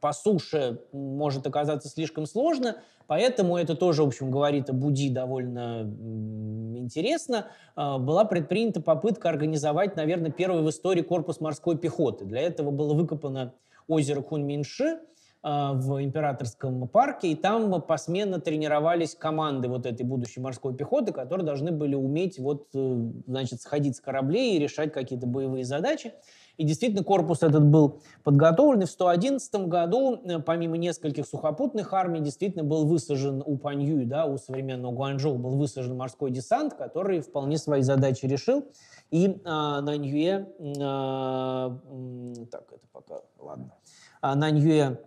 по суше может оказаться слишком сложно, поэтому это тоже, в общем, говорит о Буди довольно интересно. А, была предпринята попытка организовать, наверное, первый в истории корпус морской пехоты. Для этого было выкопано озеро Хунминши а, в императорском парке, и там посменно тренировались команды вот этой будущей морской пехоты, которые должны были уметь вот, э, значит, сходить с кораблей и решать какие-то боевые задачи. И действительно, корпус этот был подготовлен. И в 111 году, э, помимо нескольких сухопутных армий, действительно был высажен у Панью, да, у современного Гуанчжоу был высажен морской десант, который вполне свои задачи решил. И э, на Ньюе... Э, так, это пока... Ладно. А, на Ньюе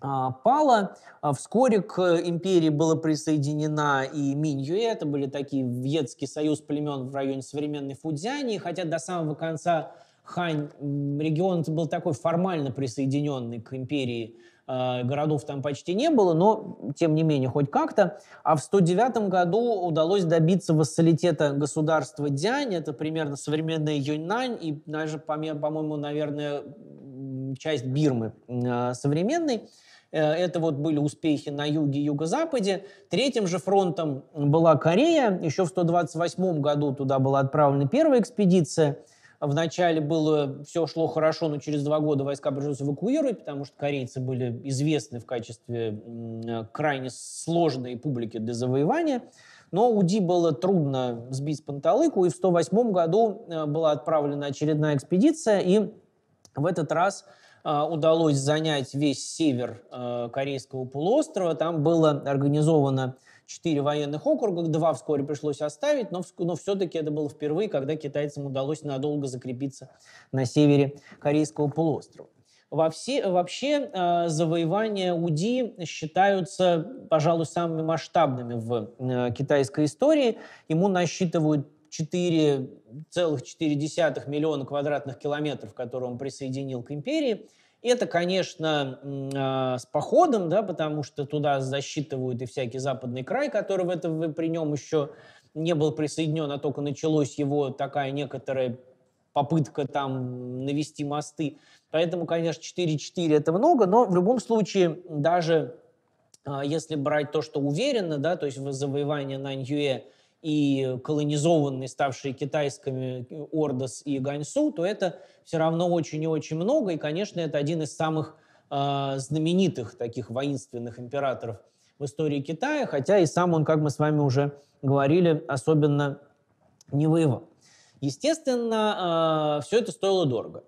пала. Вскоре к империи была присоединена и Миньюэ, это были такие вьетский союз племен в районе современной Фудзяни, хотя до самого конца Хань, регион был такой формально присоединенный к империи, а, городов там почти не было, но, тем не менее, хоть как-то. А в 109 году удалось добиться вассалитета государства Дянь, это примерно современная Юньнань и даже, по-моему, наверное, часть Бирмы а, современной. Э, это вот были успехи на юге и юго-западе. Третьим же фронтом была Корея. Еще в 128 году туда была отправлена первая экспедиция – Вначале было, все шло хорошо, но через два года войска пришлось эвакуировать, потому что корейцы были известны в качестве э, крайне сложной публики для завоевания. Но УДИ было трудно сбить с панталыку, и в 108 году э, была отправлена очередная экспедиция, и в этот раз э, удалось занять весь север корейского полуострова. Там было организовано четыре военных округа, два вскоре пришлось оставить, но, но все-таки это было впервые, когда китайцам удалось надолго закрепиться на севере Корейского полуострова. Во все, вообще э, завоевания Уди считаются, пожалуй, самыми масштабными в э, китайской истории. Ему насчитывают 4,4 миллиона квадратных километров, которые он присоединил к империи – это, конечно, а, с походом, да, потому что туда засчитывают и всякий западный край, который в это, при нем еще не был присоединен, а только началось его такая некоторая попытка там навести мосты. Поэтому, конечно, 4-4 это много, но в любом случае даже а, если брать то, что уверенно, да, то есть завоевание Наньюэ, и колонизованные, ставшие китайскими э, Ордос и Ганьсу, то это все равно очень и очень много. И, конечно, это один из самых э, знаменитых таких воинственных императоров в истории Китая, хотя и сам он, как мы с вами уже говорили, особенно не воевал. Естественно, э, а, все это стоило дорого.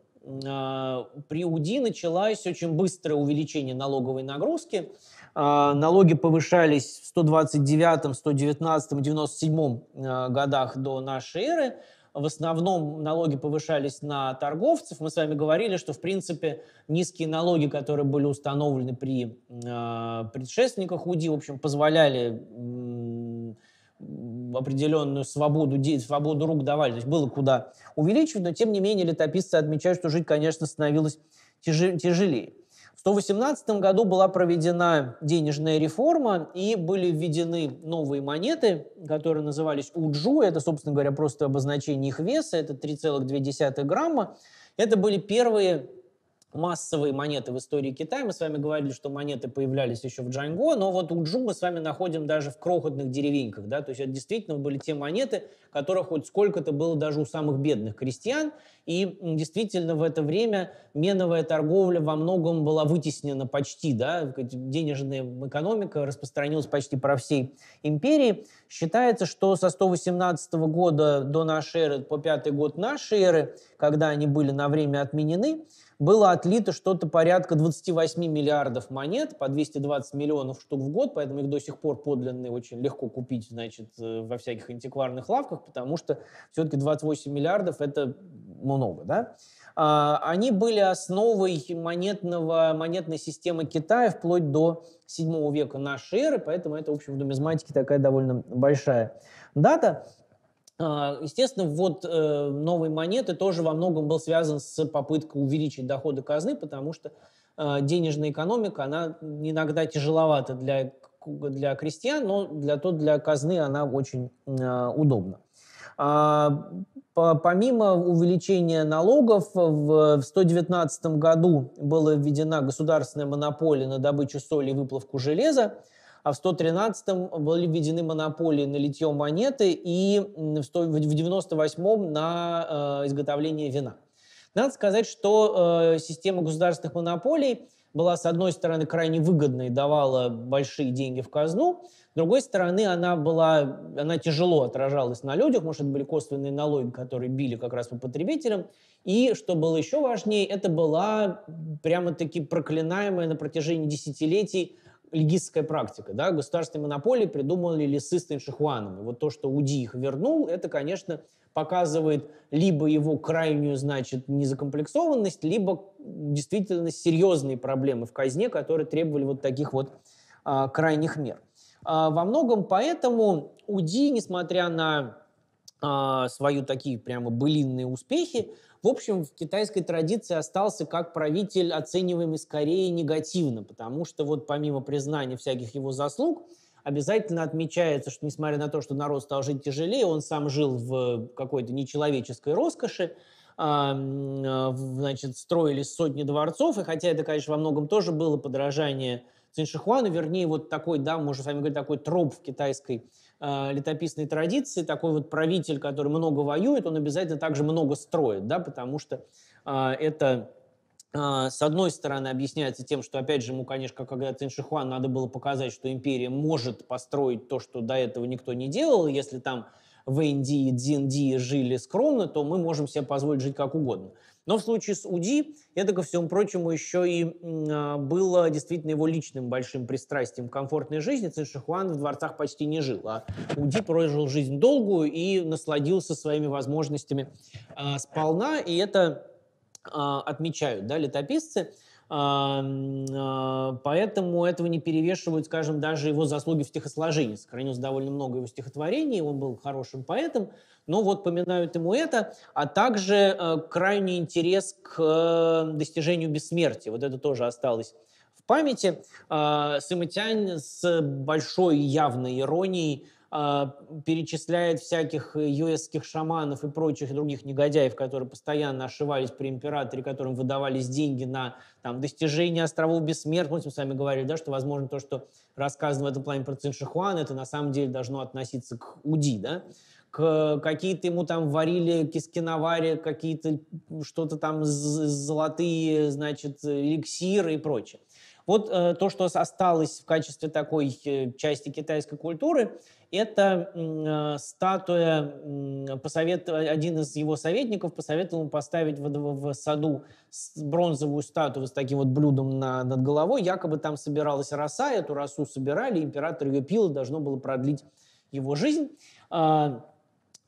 Э, при УДИ началось очень быстрое увеличение налоговой нагрузки – а, налоги повышались в 129, 119, 97 годах до нашей эры. В основном налоги повышались на торговцев. Мы с вами говорили, что, в принципе, низкие налоги, которые были установлены при э, предшественниках УДИ, в общем, позволяли определенную свободу, свободу рук давали, то есть было куда увеличивать, но тем не менее летописцы отмечают, что жить, конечно, становилось тяжелее. В 118 году была проведена денежная реформа и были введены новые монеты, которые назывались уджу. Это, собственно говоря, просто обозначение их веса. Это 3,2 грамма. Это были первые массовые монеты в истории Китая. Мы с вами говорили, что монеты появлялись еще в Джанго, но вот Уджу мы с вами находим даже в крохотных деревеньках. Да? То есть это действительно были те монеты, которых хоть сколько-то было даже у самых бедных крестьян. И действительно в это время меновая торговля во многом была вытеснена почти. Да? Денежная экономика распространилась почти по всей империи. Считается, что со 118 года до нашей эры по пятый год нашей эры, когда они были на время отменены, было отлито что-то порядка 28 миллиардов монет по 220 миллионов штук в год, поэтому их до сих пор подлинные очень легко купить, значит, э, во всяких антикварных лавках, потому что все-таки 28 миллиардов — это много, да? А, они были основой монетного, монетной системы Китая вплоть до 7 века нашей эры, поэтому это, в общем, в нумизматике такая довольно большая дата. А, естественно, ввод э, новой монеты тоже во многом был связан с попыткой увеличить доходы казны, потому что а, денежная экономика, она иногда тяжеловата для, для крестьян, но для, то для казны она очень а, удобна. Помимо увеличения налогов, в 119 году была введена государственная монополия на добычу соли и выплавку железа а в 113-м были введены монополии на литье монеты и в 98-м на э, изготовление вина. Надо сказать, что э, система государственных монополий была, с одной стороны, крайне выгодной, давала большие деньги в казну, с другой стороны, она была, она тяжело отражалась на людях, может что это были косвенные налоги, которые били как раз по потребителям, и, что было еще важнее, это была прямо-таки проклинаемая на протяжении десятилетий легистская практика. Да? Государственные монополии придумали лисы с Теншихуаном. И вот то, что УДИ их вернул, это, конечно, показывает либо его крайнюю, значит, незакомплексованность, либо действительно серьезные проблемы в казне, которые требовали вот таких вот а, крайних мер. А, во многом поэтому УДИ, несмотря на а, свою такие прямо былинные успехи, в общем, в китайской традиции остался как правитель, оцениваемый скорее негативно, потому что вот помимо признания всяких его заслуг, обязательно отмечается, что несмотря на то, что народ стал жить тяжелее, он сам жил в какой-то нечеловеческой роскоши, а, значит, строили сотни дворцов, и хотя это, конечно, во многом тоже было подражание Циншихуану, вернее, вот такой, да, мы уже с вами говорили, такой троп в китайской э, летописной традиции, такой вот правитель, который много воюет, он обязательно также много строит, да, потому что э, это э, с одной стороны, объясняется тем, что, опять же, ему, конечно, когда Тиншихуан надо было показать, что империя может построить то, что до этого никто не делал. Если там в Индии и Дзинди жили скромно, то мы можем себе позволить жить как угодно. Но в случае с УДИ это, ко всему прочему, еще и а, было действительно его личным большим пристрастием к комфортной жизни. Цин Шихуан в дворцах почти не жил, а УДИ прожил жизнь долгую и насладился своими возможностями а, сполна, и это а, отмечают да, летописцы. Поэтому этого не перевешивают, скажем, даже его заслуги в стихосложении. Сохранилось довольно много его стихотворений, он был хорошим поэтом, но ну, вот поминают ему это, а также э, крайний интерес к э, достижению бессмертия. Вот это тоже осталось в памяти. Э, Сымытянь с большой явной иронией а, перечисляет всяких юэсских шаманов и прочих других негодяев, которые постоянно ошивались при императоре, которым выдавались деньги на там, достижение островов бессмертных. Мы с вами говорили, да, что, возможно, то, что рассказано в этом плане про Циншихуан, это на самом деле должно относиться к Уди, да? к какие-то ему там варили кискиновари, какие-то что-то там золотые, значит, эликсиры и прочее. Вот э, то, что осталось в качестве такой э, части китайской культуры, это э, статуя, э, посовет... один из его советников посоветовал ему поставить в, в, в саду бронзовую статую с таким вот блюдом на, над головой. Якобы там собиралась роса, эту росу собирали, император ее пил, должно было продлить его жизнь. Э,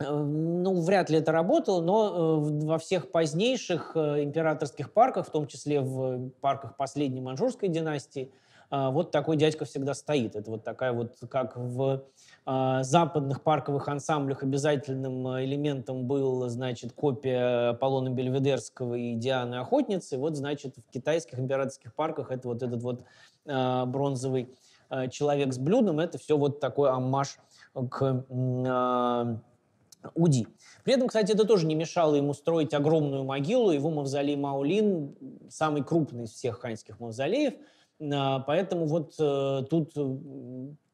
Э, ну, вряд ли это работало, но э, во всех позднейших э, императорских парках, в том числе в парках последней манжурской династии, вот такой дядька всегда стоит. Это вот такая вот, как в западных парковых ансамблях обязательным элементом был, значит, копия Аполлона Бельведерского и Дианы Охотницы. Вот, значит, в китайских императорских парках это вот этот вот бронзовый человек с блюдом. Это все вот такой аммаж к Уди. При этом, кстати, это тоже не мешало ему строить огромную могилу. Его мавзолей Маулин самый крупный из всех ханьских мавзолеев. А, поэтому вот э, тут э,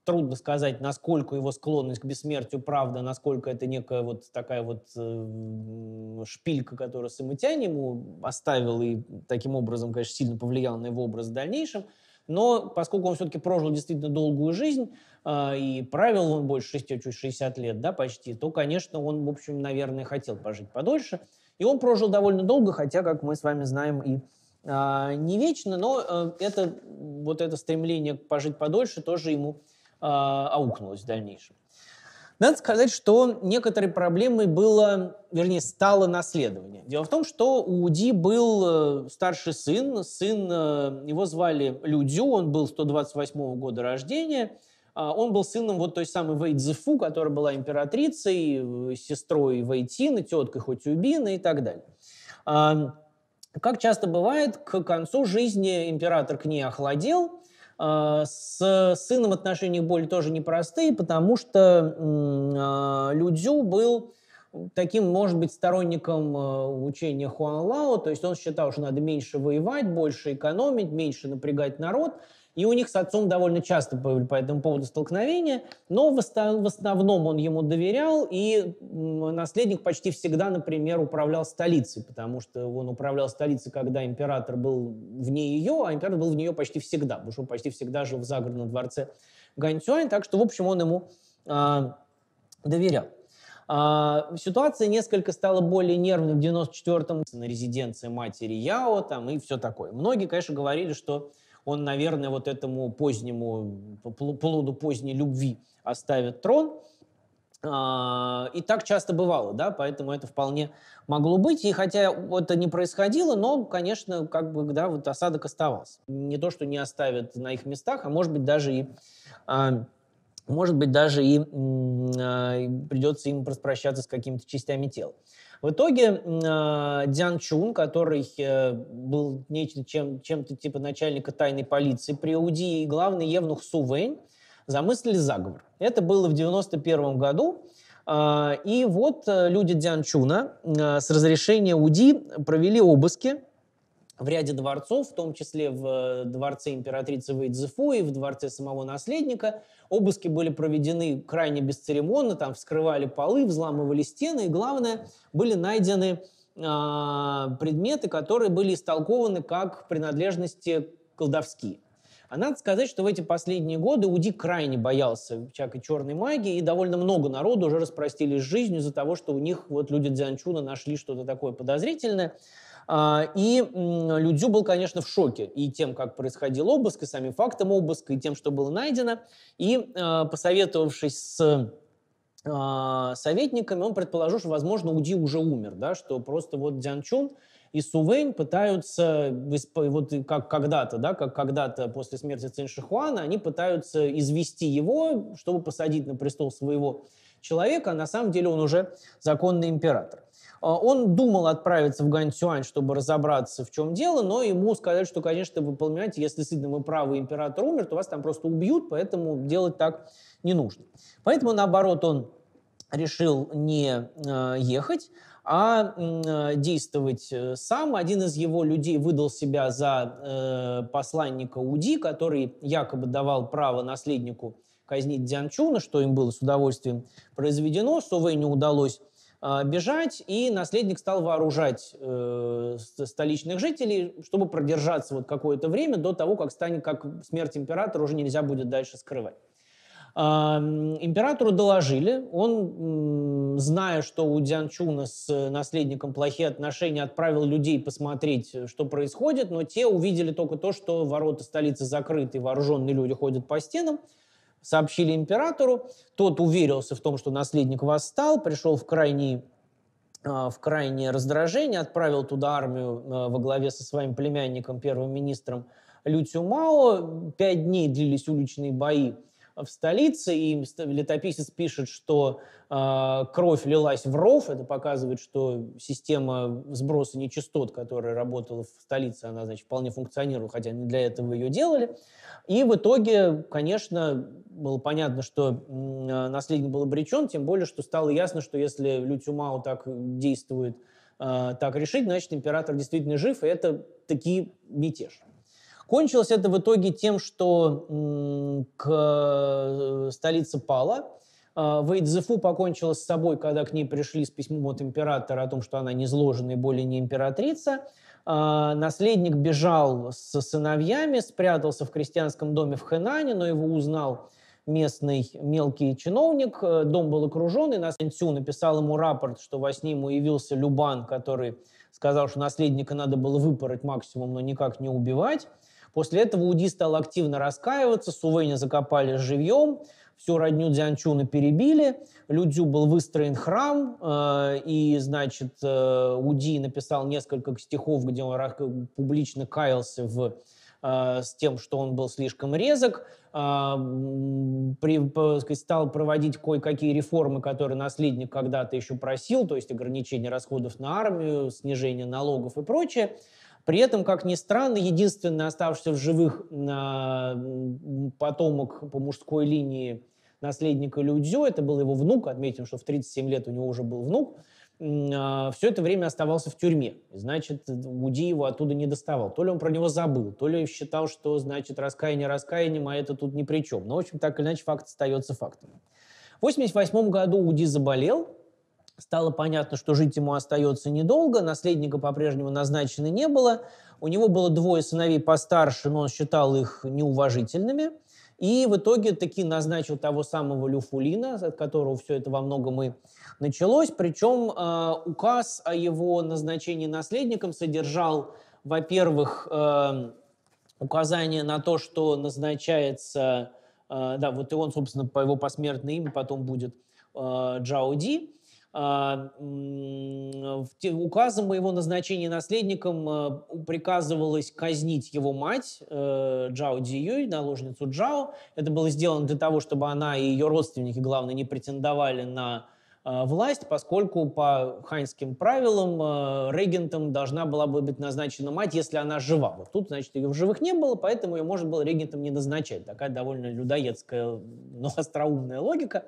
трудно сказать, насколько его склонность к бессмертию правда, насколько это некая вот такая вот э, шпилька, которую Самытянь ему оставил и таким образом, конечно, сильно повлиял на его образ в дальнейшем. Но поскольку он все-таки прожил действительно долгую жизнь, а, и правил он больше чуть 60 лет, да, почти, то, конечно, он, в общем, наверное, хотел пожить подольше. И он прожил довольно долго, хотя, как мы с вами знаем, и а, не вечно, но э, это, вот это стремление пожить подольше тоже ему а, аукнулось в дальнейшем. Надо сказать, что некоторой проблемой было, вернее, стало наследование. Дело в том, что у Ди был э, старший сын, сын, э, его звали Людю, он был 128 года рождения, а, он был сыном вот той самой Вэй Цзэфу, которая была императрицей, э, сестрой Вэйтины, теткой Хотюбина и так далее. А, как часто бывает, к концу жизни император к ней охладел – Э, с сыном отношения более тоже непростые, потому что а, Людзю был таким, может быть, сторонником э, учения Хуан Лао, то есть он считал, что надо меньше воевать, больше экономить, меньше напрягать народ – и у них с отцом довольно часто были по этому поводу столкновения, но в основном он ему доверял, и наследник почти всегда, например, управлял столицей, потому что он управлял столицей, когда император был вне ее, а император был в нее почти всегда, потому что он почти всегда жил в загородном дворце Ганьцюань, так что, в общем, он ему э, доверял. А, ситуация несколько стала более нервной в 94-м на резиденции матери Яо там и все такое. Многие, конечно, говорили, что он, наверное, вот этому позднему, плоду поздней любви оставит трон. А, и так часто бывало, да, поэтому это вполне могло быть. И хотя это не происходило, но, конечно, как бы, да, вот осадок оставался. Не то, что не оставят на их местах, а может быть даже и а, может быть, даже а, и придется им распрощаться с какими-то частями тела. В итоге а, э, Дзян Чун, который был нечто, чем, чем-то типа начальника тайной полиции при Ауди и главный евнух Су Вэнь, замыслили заговор. Это было в 91 году. А, и вот э, люди Дзян Чуна а, с разрешения УДИ провели обыски в ряде дворцов, в том числе в э, дворце императрицы Вейдзефу и в дворце самого наследника. Обыски были проведены крайне бесцеремонно, там вскрывали полы, взламывали стены, и главное, были найдены э, предметы, которые были истолкованы как принадлежности колдовские. А надо сказать, что в эти последние годы Уди крайне боялся всякой черной магии, и довольно много народу уже распростились с жизнью из-за того, что у них вот люди Дзянчуна нашли что-то такое подозрительное. А, и Людзю был, конечно, в шоке и тем, как происходил обыск, и самим фактом обыска, и тем, что было найдено. И а, посоветовавшись с а, советниками, он предположил, что, возможно, Уди уже умер, да, что просто вот Дзян Чун и Сувейн пытаются, вот как когда-то, да, как когда-то после смерти Цин Шихуана, они пытаются извести его, чтобы посадить на престол своего человека, а на самом деле он уже законный император. А, он думал отправиться в Ганьсюань, чтобы разобраться, в чем дело, но ему сказали, что, конечно, вы понимаете, если действительно вы правы, император умер, то вас там просто убьют, поэтому делать так не нужно. Поэтому, наоборот, он решил не э, ехать, а э, действовать э, сам. Один из его людей выдал себя за посланника Уди, который якобы давал право наследнику казнить Дзянчуна, что им было с удовольствием произведено. Сувэ не удалось а, бежать, и наследник стал вооружать э, столичных жителей, чтобы продержаться вот какое-то время до того, как, станет, как смерть императора уже нельзя будет дальше скрывать. Э, императору доложили, он, э, зная, что у Дзянчуна с наследником плохие отношения, отправил людей посмотреть, что происходит, но те увидели только то, что ворота столицы закрыты, и вооруженные люди ходят по стенам, сообщили императору. Тот уверился в том, что наследник восстал, пришел в крайний а, в крайнее раздражение, отправил туда армию а, во главе со своим племянником, первым министром Лю Цюмао. Пять дней длились уличные бои в столице, и летописец пишет, что э, кровь лилась в ров, это показывает, что система сброса нечистот, которая работала в столице, она, значит, вполне функционировала, хотя не для этого ее делали. И в итоге, конечно, было понятно, что э, наследник был обречен, тем более, что стало ясно, что если Лютюмау так действует, э, так решить, значит, император действительно жив, и это такие мятеж. Кончилось это в итоге тем, что к э, столице пала, а, Вейдзефу покончила с собой, когда к ней пришли с письмом от императора о том, что она не зложена и более не императрица. А, наследник бежал со сыновьями, спрятался в крестьянском доме в Хэнане, но его узнал местный мелкий чиновник. Э, дом был окружен, и Насенцю написал ему рапорт, что во сне ему явился Любан, который сказал, что наследника надо было выпороть максимум, но никак не убивать. После этого Уди стал активно раскаиваться, Сувейня закопали живьем, всю родню Дзянчуна перебили, Людзю был выстроен храм, э, и, значит, э, Уди написал несколько стихов, где он публично каялся в э, с тем, что он был слишком резок, стал проводить кое-какие реформы, которые наследник когда-то еще просил, то есть ограничение расходов на армию, снижение налогов и прочее. При этом, как ни странно, единственный оставшийся в живых а, потомок по мужской линии наследника Людзю, это был его внук, отметим, что в 37 лет у него уже был внук, а, все это время оставался в тюрьме. Значит, Уди его оттуда не доставал. То ли он про него забыл, то ли считал, что, значит, раскаяние раскаянием, а это тут ни при чем. Но, в общем, так или иначе, факт остается фактом. В 1988 году Уди заболел, Стало понятно, что жить ему остается недолго, наследника по-прежнему назначено не было. У него было двое сыновей постарше, но он считал их неуважительными. И в итоге таки назначил того самого Люфулина, от которого все это во многом и началось. Причем э, указ о его назначении наследником содержал, во-первых, э, указание на то, что назначается, э, да, вот и он, собственно, по его посмертное имя потом будет э, Джао Ди. А, указом моего назначения наследником а, приказывалось казнить его мать э, Джао Диюй, наложницу Джао. Это было сделано для того, чтобы она и ее родственники, главное, не претендовали на а, власть, поскольку по ханьским правилам регентом должна была бы быть назначена мать, если она жива. Вот тут, значит, ее в живых не было, поэтому ее можно было регентом не назначать. Такая довольно людоедская, но остроумная логика.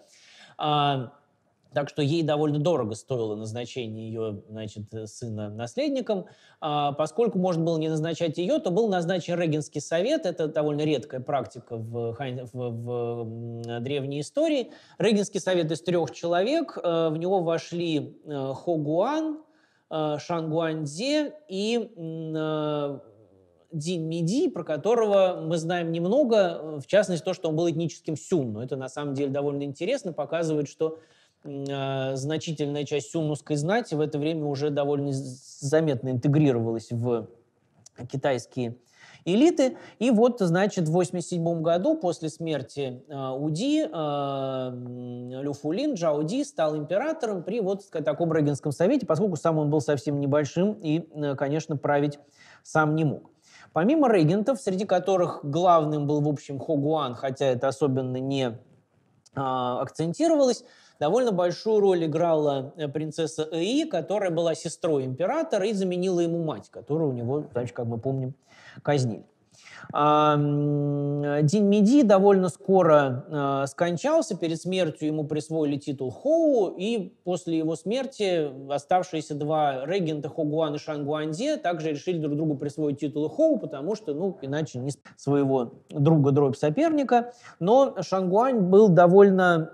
Так что ей довольно дорого стоило назначение ее значит, э, сына наследником. А поскольку можно было не назначать ее, то был назначен Регенский совет. Это довольно редкая практика в, в, в древней истории. Регенский совет из трех человек. Э, в него вошли э, Хогуан, Шангуанзе и Дин Миди, про которого мы знаем немного, в частности, то, что он был этническим сюн. Но это, на самом деле, довольно интересно, показывает, что а, значительная часть суннусской знати в это время уже довольно заметно интегрировалась в китайские элиты. И вот, значит, в 87 году после смерти э, Уди э, а, Люфулин Джао Ди стал императором при вот таком Регенском совете, поскольку сам он был совсем небольшим и, конечно, править сам не мог. Помимо регентов, среди которых главным был, в общем, Хогуан, хотя это особенно не акцентировалось, Довольно большую роль играла э, принцесса Эи, которая была сестрой императора и заменила ему мать, которую у него, значит, как мы помним, казнили. Дин Меди довольно скоро а, скончался, перед смертью ему присвоили титул Хоу, и после его смерти оставшиеся два регента Хогуан и Шангуанзе также решили друг другу присвоить титулы Хоу, потому что, ну, иначе не своего друга дробь соперника. Но Шангуань был довольно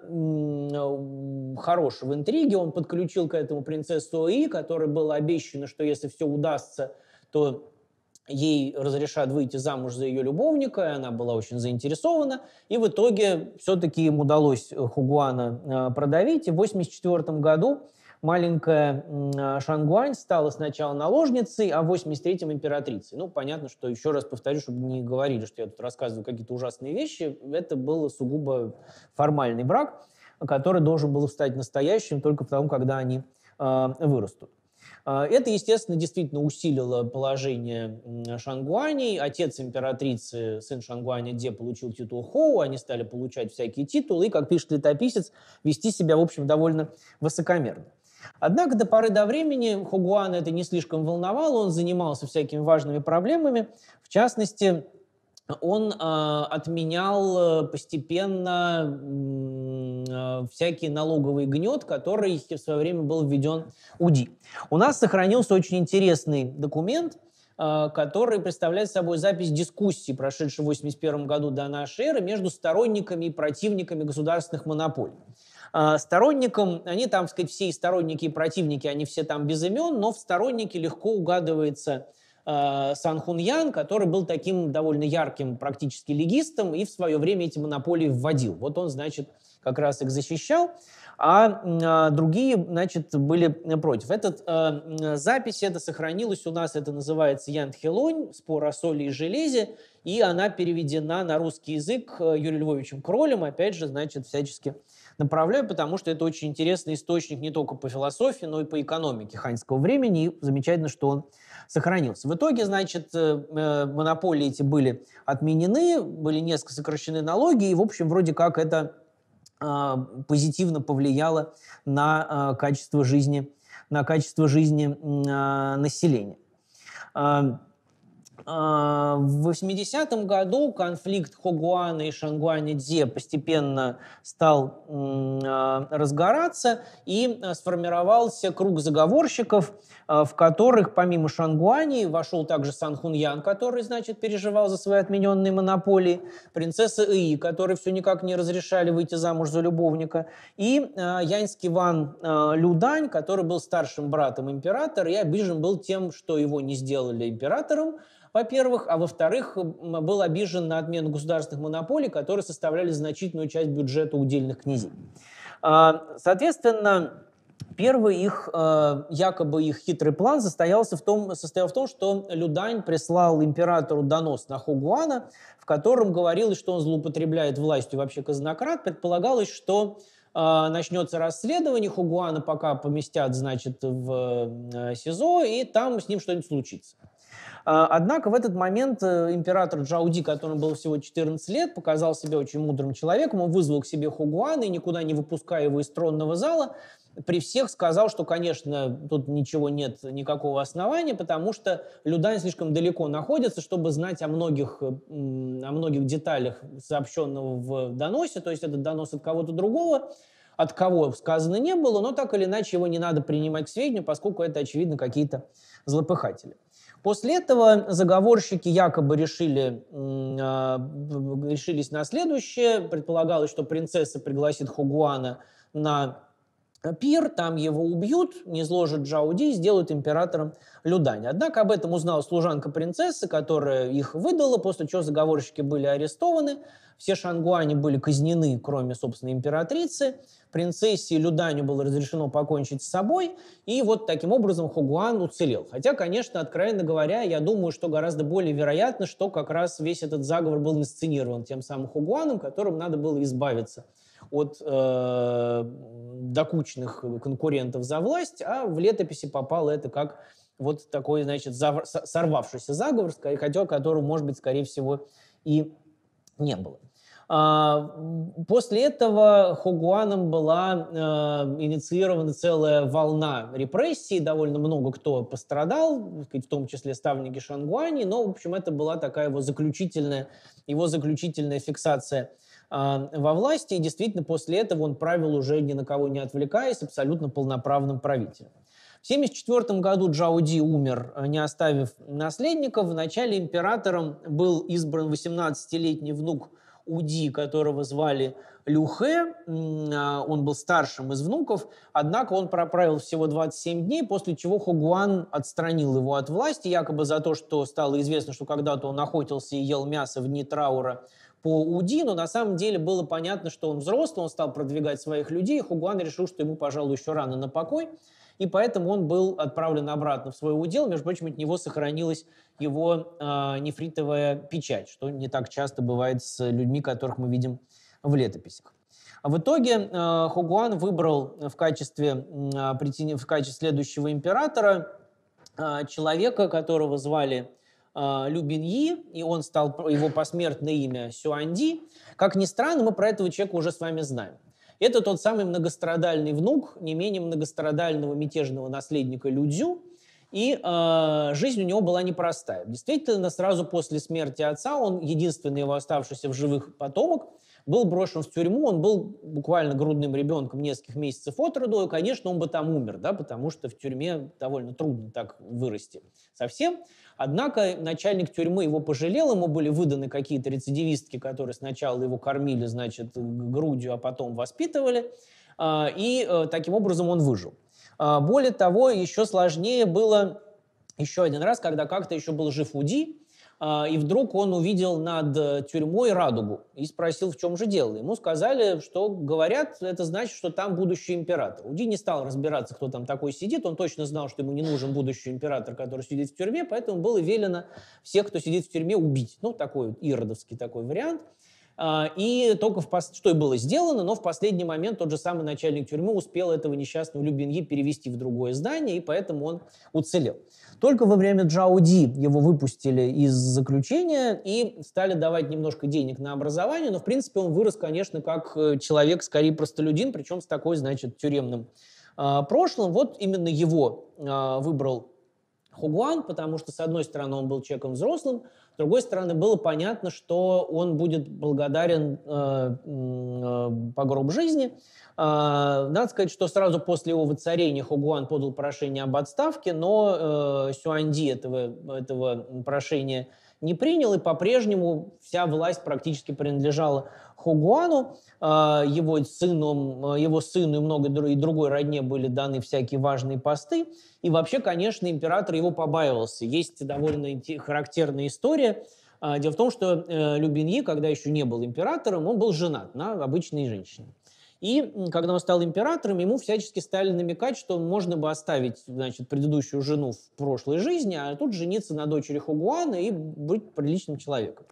хорош в интриге, он подключил к этому принцессу И, которой было обещано, что если все удастся, то ей разрешат выйти замуж за ее любовника, и она была очень заинтересована, и в итоге все-таки им удалось э, Хугуана э, продавить, и в 1984 году маленькая Шангуань стала сначала наложницей, а в 83-м императрицей. Ну, понятно, что еще раз повторю, чтобы не говорили, что я тут рассказываю какие-то ужасные вещи, это был сугубо формальный брак, который должен был стать настоящим только потому, когда они э, вырастут. А, это, естественно, действительно усилило положение Шангуаней. Отец императрицы, сын Шангуаня Де, получил титул Хоу, они стали получать всякие титулы и, как пишет летописец, вести себя, в общем, довольно высокомерно. Однако до поры до времени Хугуана это не слишком волновало, он занимался всякими важными проблемами, в частности, он а, э, отменял постепенно э, всякий налоговый гнет, который в свое время был введен УДИ. У нас сохранился очень интересный документ, э, который представляет собой запись дискуссии, прошедшей в 1981 году до нашей эры, между сторонниками и противниками государственных монополий сторонникам, они там, сказать, все и сторонники, и противники, они все там без имен, но в стороннике легко угадывается Э, Сан Хун Ян, который был таким довольно ярким практически легистом и в свое время эти монополии вводил. Вот он, значит, как раз их защищал, а, а другие, значит, были против. Этот, э, запись это сохранилась у нас, это называется Ян Хелонь, спор о соли и железе, и она переведена на русский язык э, Юрием Львовичем Кролем, опять же, значит, всячески направляю, потому что это очень интересный источник не только по философии, но и по экономике ханьского времени, и замечательно, что он сохранился. В итоге, значит, э, э, монополии эти были отменены, были несколько сокращены налоги, и, в общем, вроде как это а, позитивно повлияло на а, качество жизни, на качество жизни а, населения. А, в 80-м году конфликт Хогуана и Шангуанидзе постепенно стал а, разгораться и а, сформировался круг заговорщиков, в которых помимо Шангуани вошел также Сан Хуньян, который, значит, переживал за свои отмененные монополии, принцесса Ии, которой все никак не разрешали выйти замуж за любовника, и Яньский Ван Людань, который был старшим братом императора и обижен был тем, что его не сделали императором – во-первых, а во-вторых, был обижен на отмену государственных монополий, которые составляли значительную часть бюджета удельных князей. А, соответственно, Первый их, э, якобы их хитрый план состоялся в том, состоял в том, что Людань прислал императору донос на Хугуана, в котором говорилось, что он злоупотребляет властью вообще казнократ. Предполагалось, что э, начнется расследование, Хугуана пока поместят, значит, в э, СИЗО, и там с ним что-нибудь случится. А, однако в этот момент э, император Джауди, которому было всего 14 лет, показал себя очень мудрым человеком. Он вызвал к себе Хугуана и, никуда не выпуская его из тронного зала, при всех сказал, что, конечно, тут ничего нет, никакого основания, потому что Людань слишком далеко находится, чтобы знать о многих, э, о многих деталях сообщенного в доносе, то есть этот донос от кого-то другого, от кого сказано не было, но так или иначе его не надо принимать к сведению, поскольку это, очевидно, какие-то злопыхатели. После этого заговорщики якобы решили, а, решились на следующее. Предполагалось, что принцесса пригласит Хугуана на пир, там его убьют, не сложат Джауди и сделают императором Людани. Однако об этом узнала служанка принцессы, которая их выдала, после чего заговорщики были арестованы, все шангуани были казнены, кроме, собственно, императрицы, принцессе Люданю было разрешено покончить с собой, и вот таким образом Хугуан уцелел. Хотя, конечно, откровенно говоря, я думаю, что гораздо более вероятно, что как раз весь этот заговор был инсценирован тем самым Хугуаном, которым надо было избавиться – от э, докучных конкурентов за власть, а в летописи попало это как вот такой, значит, зав... сорвавшийся заговор, хотя которого, может быть, скорее всего, и не было. А, после этого Хугуаном была э, инициирована целая волна репрессий, довольно много кто пострадал, в том числе ставники Шангуани, но, в общем, это была такая его заключительная, его заключительная фиксация а, во власти, и действительно после этого он правил уже ни на кого не отвлекаясь, абсолютно полноправным правителем. В 1974 году Джао Ди умер, а, не оставив наследников. Вначале императором был избран 18-летний внук Уди, которого звали Люхе. А, он был старшим из внуков, однако он проправил всего 27 дней, после чего Хугуан отстранил его от власти, якобы за то, что стало известно, что когда-то он охотился и ел мясо в дни траура по УДИ, но на самом деле было понятно, что он взрослый, он стал продвигать своих людей, Хугуан решил, что ему, пожалуй, еще рано на покой, и поэтому он был отправлен обратно в свой удел. Между прочим, от него сохранилась его э, нефритовая печать, что не так часто бывает с людьми, которых мы видим в летописях. А в итоге э, Хугуан выбрал в качестве, э, в качестве следующего императора э, человека, которого звали а, Любиньи, и он стал, его посмертное имя Сюанди. Как ни странно, мы про этого человека уже с вами знаем. Это тот самый многострадальный внук не менее многострадального мятежного наследника Людзю, и э, жизнь у него была непростая. Действительно, сразу после смерти отца он единственный его оставшийся в живых потомок – был брошен в тюрьму, он был буквально грудным ребенком нескольких месяцев от роду, и, конечно, он бы там умер, да, потому что в тюрьме довольно трудно так вырасти совсем. Однако начальник тюрьмы его пожалел, ему были выданы какие-то рецидивистки, которые сначала его кормили, значит, грудью, а потом воспитывали, а, и э, таким образом он выжил. А, более того, еще сложнее было еще один раз, когда как-то еще был жив Уди, а, и вдруг он увидел над э, тюрьмой радугу и спросил, в чем же дело. Ему сказали, что говорят, это значит, что там будущий император. Уди не стал разбираться, кто там такой сидит, он точно знал, что ему не нужен будущий император, который сидит в тюрьме, поэтому было велено всех, кто сидит в тюрьме, убить. Ну, такой иродовский такой вариант – а, и только в пос... что и было сделано, но в последний момент тот же самый начальник тюрьмы успел этого несчастного Любиньи перевести в другое здание, и поэтому он уцелел. Только во время Джауди его выпустили из заключения и стали давать немножко денег на образование, но, в принципе, он вырос, конечно, как э, человек, скорее простолюдин, причем с такой, значит, тюремным а, прошлым. Вот именно его а, выбрал Хугуан, потому что, с одной стороны, он был человеком взрослым, с другой стороны, было понятно, что он будет благодарен э, э, по гроб жизни. Э, надо сказать, что сразу после его воцарения Хугуан подал прошение об отставке, но э, Сюанди этого, этого прошения не принял, и по-прежнему вся власть практически принадлежала Хугуану, а, его сыну, а, его сыну и много и другой родне были даны всякие важные посты, и вообще, конечно, император его побаивался. Есть довольно характерная история, а, Дело в том, что э, Любиньи, когда еще не был императором, он был женат на обычной женщине. И когда он стал императором, ему всячески стали намекать, что можно бы оставить значит, предыдущую жену в прошлой жизни, а тут жениться на дочери Хугуана и быть приличным человеком.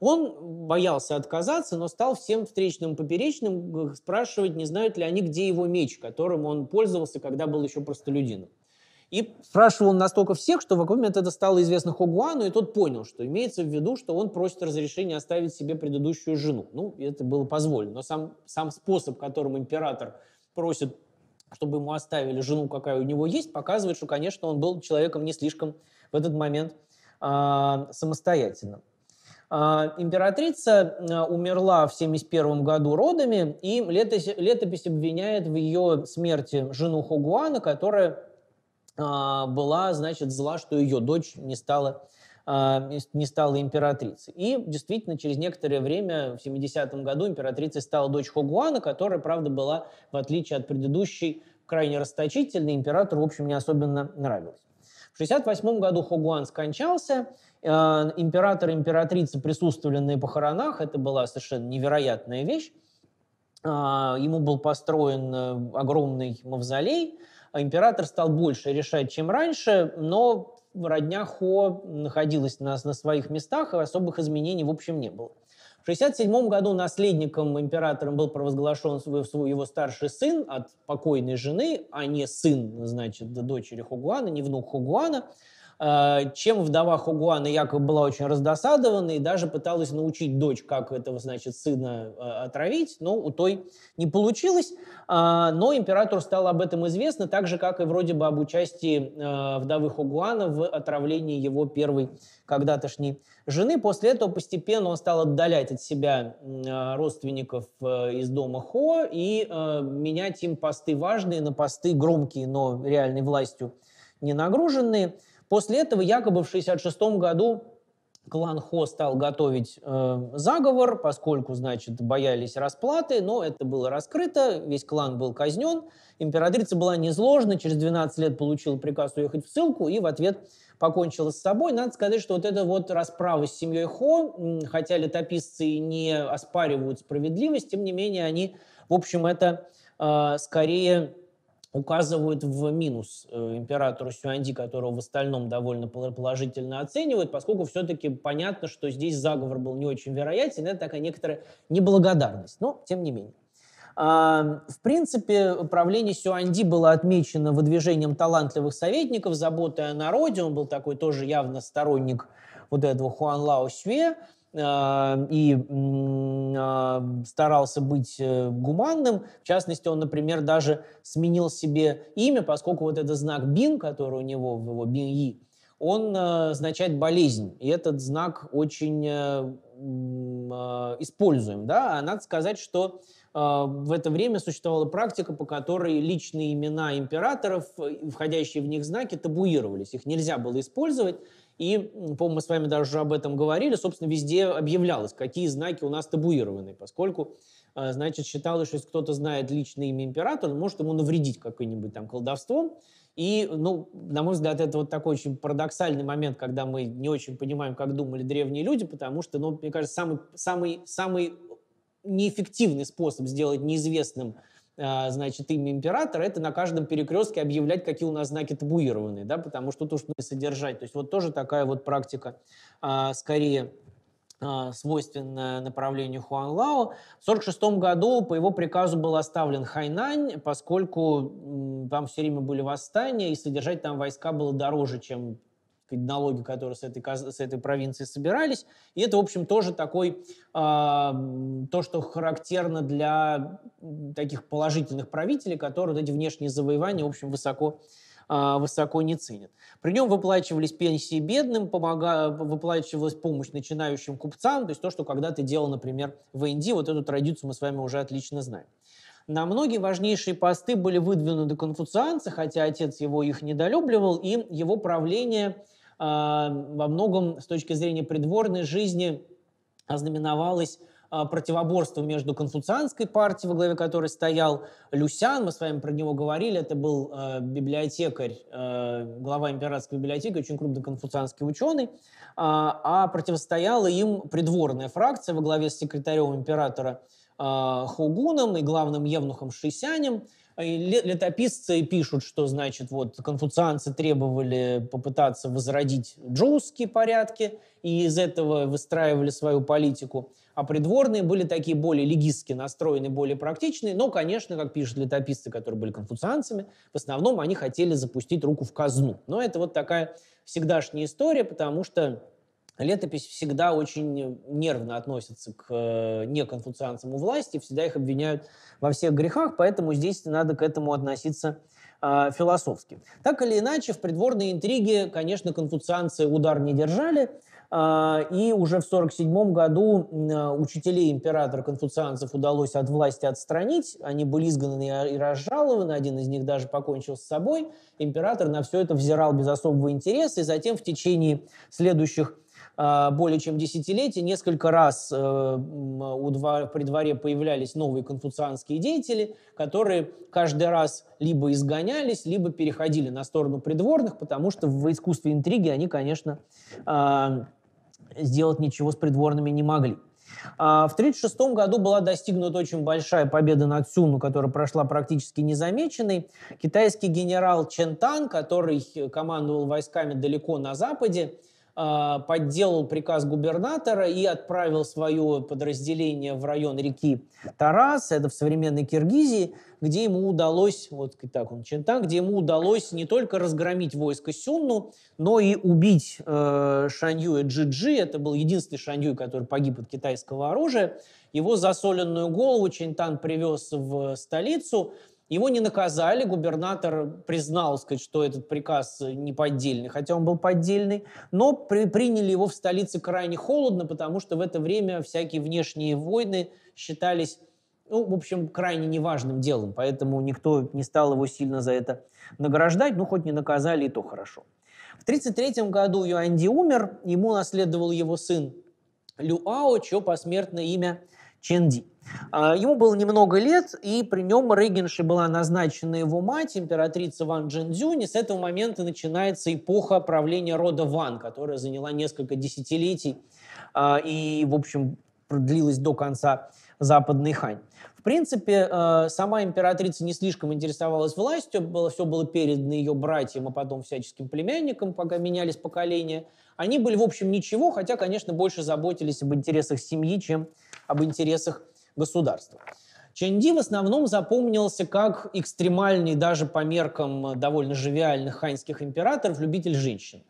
Он боялся отказаться, но стал всем встречным поперечным э, спрашивать, не знают ли они, где его меч, которым он пользовался, когда был еще простолюдином. И спрашивал он настолько всех, что в какой момент это стало известно Хогуану, и тот понял, что имеется в виду, что он просит разрешения оставить себе предыдущую жену. Ну, это было позволено. Но сам, сам способ, которым император просит, чтобы ему оставили жену, какая у него есть, показывает, что, конечно, он был человеком не слишком в этот момент а, самостоятельным. А, императрица а, умерла в 71 году родами, и летопись, летопись обвиняет в ее смерти жену Хогуана, которая а, была, значит, зла, что ее дочь не стала, а, не стала императрицей. И действительно, через некоторое время, в 70-м году, императрицей стала дочь Хогуана, которая, правда, была, в отличие от предыдущей, крайне расточительной, императору, в общем, не особенно нравилась. В 68 году Хогуан скончался. А, император и императрица присутствовали на похоронах. Это была совершенно невероятная вещь. Ему был построен э, огромный мавзолей – а император стал больше решать, чем раньше, но родня Хо находилась на, на своих местах, и особых изменений, в общем, не было. В 1967 году наследником императором был провозглашен свой, его старший сын от покойной жены, а не сын, значит, дочери Хугуана, не внук Хугуана. Э, чем вдова Хугуана якобы была очень раздосадована и даже пыталась научить дочь, как этого, значит, сына э, отравить, но у той не получилось. А, но императору стало об этом известно, так же, как и вроде бы об участии э, вдовы Хугуана в отравлении его первой когда-тошней жены. После этого постепенно он стал отдалять от себя родственников из дома Хо и менять им посты важные на посты громкие, но реальной властью не нагруженные – После этого якобы в 1966 году клан Хо стал готовить э, заговор, поскольку, значит, боялись расплаты, но это было раскрыто, весь клан был казнен, императрица была низложена, через 12 лет получила приказ уехать в ссылку и в ответ покончила с собой. Надо сказать, что вот эта вот расправа с семьей Хо, хотя летописцы не оспаривают справедливость, тем не менее они, в общем, это э, скорее указывают в минус э, императору Сюанди, которого в остальном довольно положительно оценивают, поскольку все-таки понятно, что здесь заговор был не очень вероятен, это такая некоторая неблагодарность, но тем не менее. А, в принципе, правление Сюанди было отмечено выдвижением талантливых советников, заботой о народе. Он был такой тоже явно сторонник вот этого Хуан Лао Сюэ. А, и а, старался быть э, гуманным. В частности, он, например, даже сменил себе имя, поскольку вот этот знак Бин, который у него в его Биньи, он э, означает болезнь. И этот знак очень э, а, используем. Да? А надо сказать, что в это время существовала практика, по которой личные имена императоров, входящие в них знаки, табуировались. Их нельзя было использовать. И, по-моему, мы с вами даже об этом говорили, собственно, везде объявлялось, какие знаки у нас табуированы, поскольку, а, значит, считалось, что если кто-то знает личное имя императора, он может ему навредить какой нибудь там колдовством. И, ну, на мой взгляд, это вот такой очень парадоксальный момент, когда мы не очень понимаем, как думали древние люди, потому что, ну, мне кажется, самый, самый, самый неэффективный способ сделать неизвестным а, значит, имя императора, это на каждом перекрестке объявлять, какие у нас знаки табуированные, да, потому что тут уж не содержать. То есть вот тоже такая вот практика а, скорее а, свойственное направлению Хуан Лао. В 1946 году по его приказу был оставлен Хайнань, поскольку там все время были восстания, и содержать там войска было дороже, чем налоги, которые с этой, с этой провинции собирались. И это, в общем, тоже такой, э, то, что характерно для таких положительных правителей, которые вот эти внешние завоевания, в общем, высоко э, высоко не ценят. При нем выплачивались пенсии бедным, помога... выплачивалась помощь начинающим купцам, то есть то, что когда-то делал, например, в Индии, вот эту традицию мы с вами уже отлично знаем. На многие важнейшие посты были выдвинуты конфуцианцы, хотя отец его их недолюбливал, и его правление а, во многом с точки зрения придворной жизни ознаменовалось а, противоборство между конфуцианской партией, во главе которой стоял Люсян, мы с вами про него говорили, это был э, библиотекарь, э, глава императорской библиотеки, очень крупный конфуцианский ученый, э, а противостояла им придворная фракция во главе с секретарем императора э, Хугуном и главным евнухом Шисянем, Э, летописцы пишут, что, значит, вот конфуцианцы требовали попытаться возродить джоуские порядки, и из этого выстраивали свою политику. А придворные были такие более легистски настроены более практичные, но, конечно, как пишут летописцы, которые были конфуцианцами, в основном они хотели запустить руку в казну. Но это вот такая всегдашняя история, потому что летопись всегда очень нервно относится к э, неконфуцианцам у власти, всегда их обвиняют во всех грехах, поэтому здесь надо к этому относиться э, философски. Так или иначе, в придворной интриге, конечно, конфуцианцы удар не держали, э, и уже в 1947 году э, учителей императора конфуцианцев удалось от власти отстранить, они были изгнаны и разжалованы, один из них даже покончил с собой, император на все это взирал без особого интереса, и затем в течение следующих а, более чем десятилетие. Несколько раз э, у двор, при дворе появлялись новые конфуцианские деятели, которые каждый раз либо изгонялись, либо переходили на сторону придворных, потому что в искусстве интриги они, конечно, а, сделать ничего с придворными не могли. А, в 1936 году была достигнута очень большая победа над Сюну, которая прошла практически незамеченной. Китайский генерал Чен Тан, который командовал войсками далеко на западе, а, подделал приказ губернатора и отправил свое подразделение в район реки Тарас, это в современной Киргизии, где ему удалось, вот так он Чентан, где ему удалось не только разгромить войско Сюнну, но и убить э, Шаньюя Джиджи, это был единственный Шаньюй, который погиб от китайского оружия, его засоленную голову Чентан привез в столицу, его не наказали, губернатор признал, сказать, что этот приказ не поддельный, хотя он был поддельный, но при, приняли его в столице крайне холодно, потому что в это время всякие внешние войны считались, ну, в общем, крайне неважным делом, поэтому никто не стал его сильно за это награждать, ну, хоть не наказали, и то хорошо. В 1933 году Юанди умер, ему наследовал его сын Люао, чье посмертное имя – Ченди. А, ему было немного лет, и при нем регенши была назначена его мать, императрица Ван Джендзюнь. И с этого момента начинается эпоха правления рода Ван, которая заняла несколько десятилетий а, и, в общем, продлилась до конца Западной Хань. В принципе, а, сама императрица не слишком интересовалась властью, было, все было передано ее братьям, а потом всяческим племянникам, пока менялись поколения. Они были, в общем, ничего, хотя, конечно, больше заботились об интересах семьи, чем об интересах государства. Чэнди в основном запомнился как экстремальный даже по меркам э, довольно живиальных ханьских императоров любитель женщин.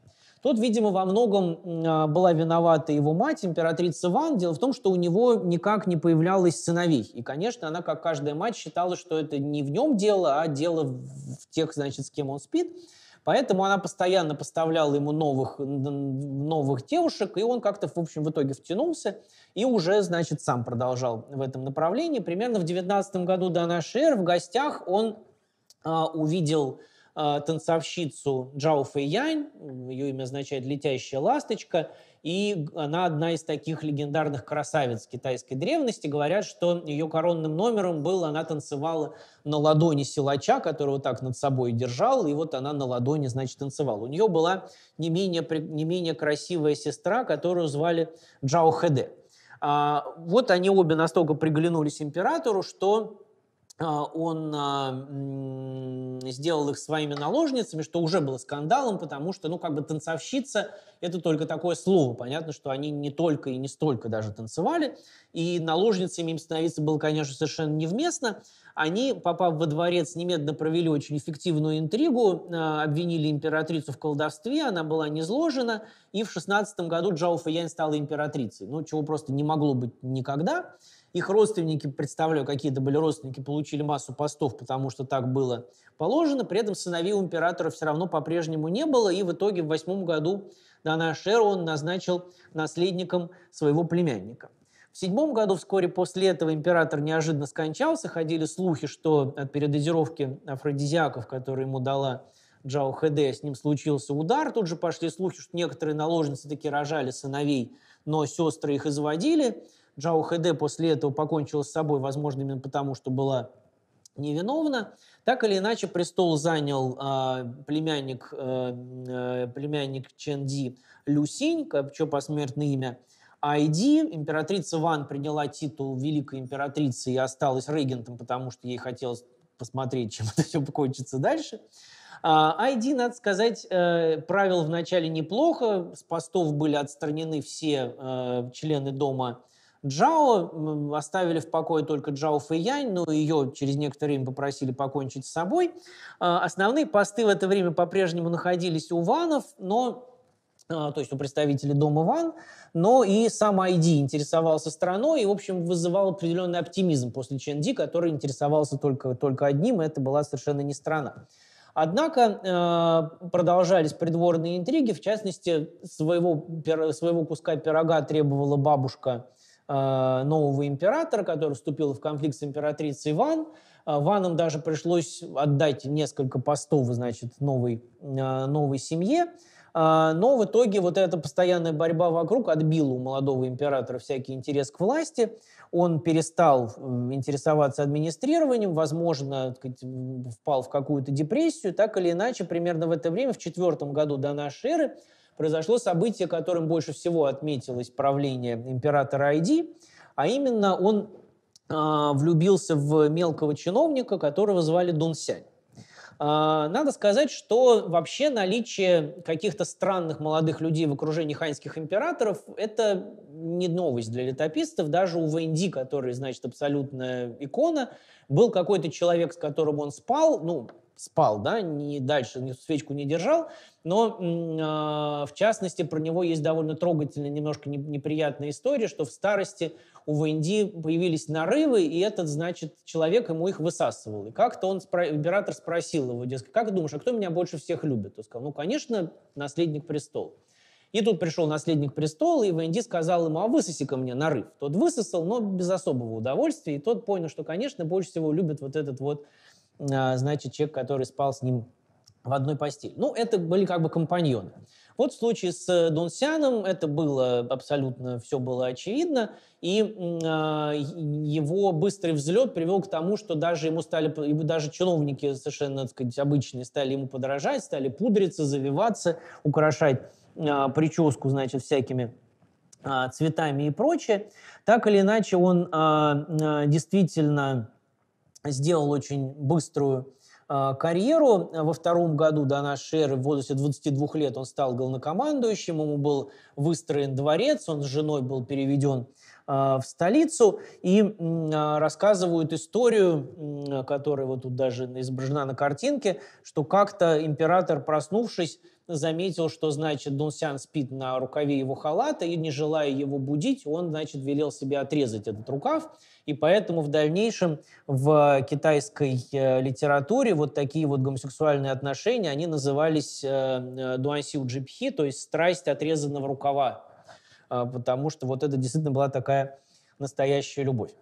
Тот, видимо, во многом а, была виновата его мать, императрица Ван. Дело в том, что у него никак не появлялось сыновей. И, конечно, она, как каждая мать, считала, что это не в нем дело, а дело в тех, значит, с кем он спит. Поэтому она постоянно поставляла ему новых, новых девушек, и он как-то, в общем, в итоге втянулся и уже, значит, сам продолжал в этом направлении. Примерно в 19 году до нашей эры в гостях он а, увидел а, танцовщицу Джао Фэйянь, ее имя означает «летящая ласточка», и она одна из таких легендарных красавиц китайской древности. Говорят, что ее коронным номером был, она танцевала на ладони силача, которого так над собой держал, и вот она на ладони, значит, танцевала. У нее была не менее, не менее красивая сестра, которую звали Джао Хэде. А, вот они обе настолько приглянулись императору, что а, он а, сделал их своими наложницами, что уже было скандалом, потому что, ну, как бы танцовщица — это только такое слово. Понятно, что они не только и не столько даже танцевали, и наложницами им становиться было, конечно, совершенно невместно. Они, попав во дворец, немедленно провели очень эффективную интригу, а, обвинили императрицу в колдовстве, она была низложена, и в 16 году Джао Фэйянь стала императрицей, ну, чего просто не могло быть никогда их родственники, представляю, какие-то были родственники, получили массу постов, потому что так было положено. При этом сыновей у императора все равно по-прежнему не было, и в итоге в восьмом году на наш эру он назначил наследником своего племянника. В седьмом году, вскоре после этого, император неожиданно скончался. Ходили слухи, что от передозировки афродизиаков, которые ему дала Джао Хэде, с ним случился удар. Тут же пошли слухи, что некоторые наложницы таки рожали сыновей, но сестры их изводили. Джао Хэде после этого покончила с собой, возможно, именно потому, что была невиновна. Так или иначе, престол занял а, э, племянник, э, племянник Чен Ди Люсинь, что посмертное имя, Айди. Императрица Ван приняла титул великой императрицы и осталась регентом, потому что ей хотелось посмотреть, чем это все покончится дальше. А, Айди, надо сказать, э, правил вначале неплохо. С постов были отстранены все э, члены дома Джао оставили в покое только Джао Фэйянь, но ее через некоторое время попросили покончить с собой. А, основные посты в это время по-прежнему находились у Ванов, но а, то есть у представителей Дома Ван, но и сам Айди интересовался страной и, в общем, вызывал определенный оптимизм после Ченди, который интересовался только, только одним, и это была совершенно не страна. Однако э, продолжались придворные интриги, в частности, своего, своего куска пирога требовала бабушка э, Э, нового императора, который вступил в конфликт с императрицей Иван. Э, Ванам даже пришлось отдать несколько постов, значит, новой, э, новой семье. Но в итоге вот эта постоянная борьба вокруг отбила у молодого императора всякий интерес к власти. Он перестал интересоваться администрированием, возможно, впал в какую-то депрессию. Так или иначе, примерно в это время, в четвертом году до нашей эры, произошло событие, которым больше всего отметилось правление императора Айди, а именно он э, влюбился в мелкого чиновника, которого звали Дунсянь. А, надо сказать, что вообще наличие каких-то странных молодых людей в окружении ханьских императоров – это не новость для летописцев. Даже у Венди, который, значит, абсолютная икона, был какой-то человек, с которым он спал, ну, спал, да, не дальше ни свечку не держал, но а, в частности про него есть довольно трогательная, немножко неприятная история, что в старости у Венди появились нарывы, и этот, значит, человек ему их высасывал. И как-то он, спро... император спросил его, дескать, как думаешь, а кто меня больше всех любит? Он сказал, ну, конечно, наследник престола. И тут пришел наследник престола, и Венди сказал ему, а высоси-ка мне нарыв. Тот высосал, но без особого удовольствия, и тот понял, что, конечно, больше всего любит вот этот вот а, значит, человек, который спал с ним в одной постели. Ну, это были как бы компаньоны. Вот в случае с э, Дунсяном это было абсолютно, все было очевидно, и э, его быстрый взлет привел к тому, что даже ему стали, даже чиновники совершенно, так сказать, обычные стали ему подражать, стали пудриться, завиваться, украшать э, прическу, значит, всякими э, цветами и прочее. Так или иначе, он э, действительно сделал очень быструю а, карьеру. А, во втором году до нашей эры в возрасте 22 лет он стал главнокомандующим, ему был выстроен дворец, он с женой был переведен а, в столицу и рассказывают историю, которая вот тут даже изображена на картинке, что как-то император, проснувшись, заметил, что, значит, Дунсян спит на рукаве его халата, и, не желая его будить, он, значит, велел себе отрезать этот рукав. И поэтому в дальнейшем в китайской э, литературе вот такие вот гомосексуальные отношения, они назывались э, э, дуансиу джипхи, то есть страсть отрезанного рукава. А, потому что вот это действительно была такая настоящая любовь.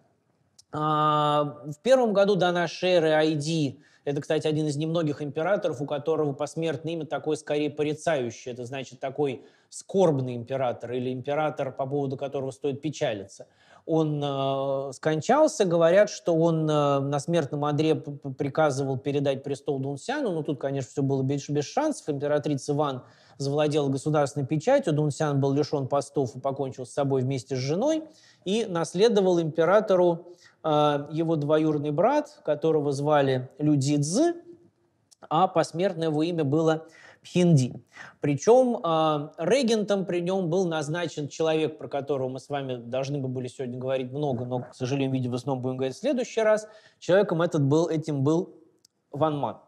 А, в первом году до нашей эры Айди это, кстати, один из немногих императоров, у которого посмертное имя такое скорее порицающее. Это значит такой скорбный император или император, по поводу которого стоит печалиться. Он э, скончался, говорят, что он э, на смертном одре приказывал передать престол Дунсяну, но ну, тут, конечно, все было без, без шансов. Императрица Ван завладела государственной печатью, Дунсян был лишен постов и покончил с собой вместе с женой, и наследовал императору а, его двоюродный брат, которого звали Люди а посмертное его имя было Пхинди. Причем э, а, регентом при нем был назначен человек, про которого мы с вами должны бы были сегодня говорить много, но, к сожалению, видимо, в основном будем говорить в следующий раз. Человеком этот был, этим был Ван Ман.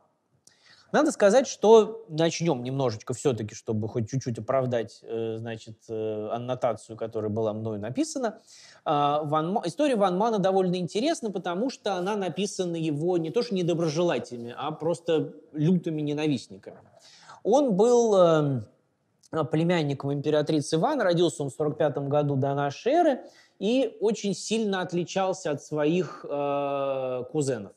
Надо сказать, что начнем немножечко все-таки, чтобы хоть чуть-чуть оправдать, э, значит, э, аннотацию, которая была мною написана. А, Ван, история Ван Мана довольно интересна, потому что она написана его не то что недоброжелателями, а просто лютыми ненавистниками. Он был э, племянником императрицы Ивана, родился он в 45 году до нашей эры и очень сильно отличался от своих э, кузенов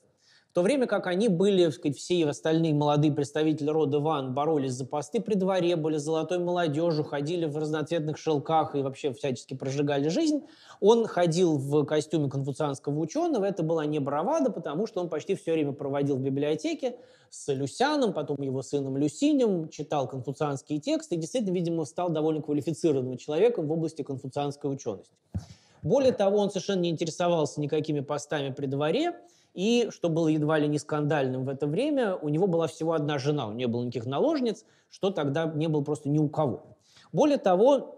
то время как они были, так сказать, все остальные молодые представители рода Ван боролись за посты при дворе, были золотой молодежью, ходили в разноцветных шелках и вообще всячески прожигали жизнь, он ходил в костюме конфуцианского ученого, это была не бравада, потому что он почти все время проводил в библиотеке с Люсяном, потом его сыном Люсинем, читал конфуцианские тексты и действительно, видимо, стал довольно квалифицированным человеком в области конфуцианской учености. Более того, он совершенно не интересовался никакими постами при дворе, и, что было едва ли не скандальным в это время, у него была всего одна жена, у него не было никаких наложниц, что тогда не было просто ни у кого. Более того,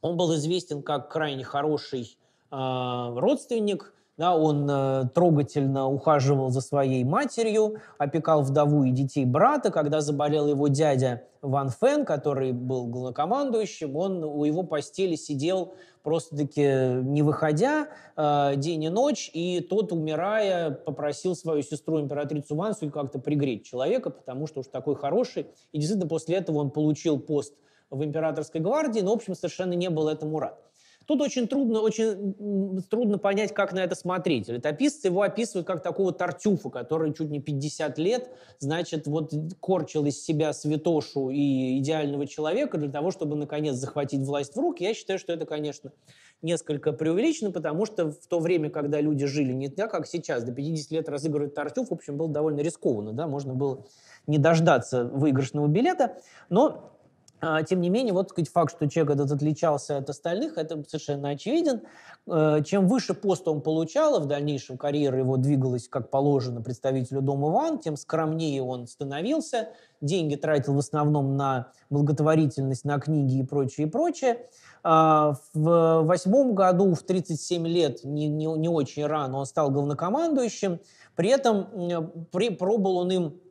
он был известен как крайне хороший э, родственник, да, он э, трогательно ухаживал за своей матерью, опекал вдову и детей брата. Когда заболел его дядя Ван Фен, который был главнокомандующим, он у его постели сидел просто-таки не выходя э, день и ночь, и тот, умирая, попросил свою сестру императрицу Вансу как-то пригреть человека, потому что уж такой хороший. И действительно после этого он получил пост в императорской гвардии, но, в общем, совершенно не был этому рад. Тут очень трудно, очень трудно понять, как на это смотреть. Летописцы его описывают как такого тартюфа, который чуть не 50 лет, значит, вот корчил из себя святошу и идеального человека для того, чтобы, наконец, захватить власть в руки. Я считаю, что это, конечно, несколько преувеличено, потому что в то время, когда люди жили не так, как сейчас, до 50 лет разыгрывать тартюф, в общем, было довольно рискованно, да, можно было не дождаться выигрышного билета, но а, тем не менее, вот сказать, факт, что человек этот отличался от остальных, это совершенно очевиден. Э, чем выше пост он получал, и а в дальнейшем карьера его двигалась, как положено, представителю Дома Ван, тем скромнее он становился. Деньги тратил в основном на благотворительность, на книги и прочее, и прочее. А, в восьмом году, в 37 лет, не, не, не очень рано, он стал главнокомандующим. При этом при, пробыл он им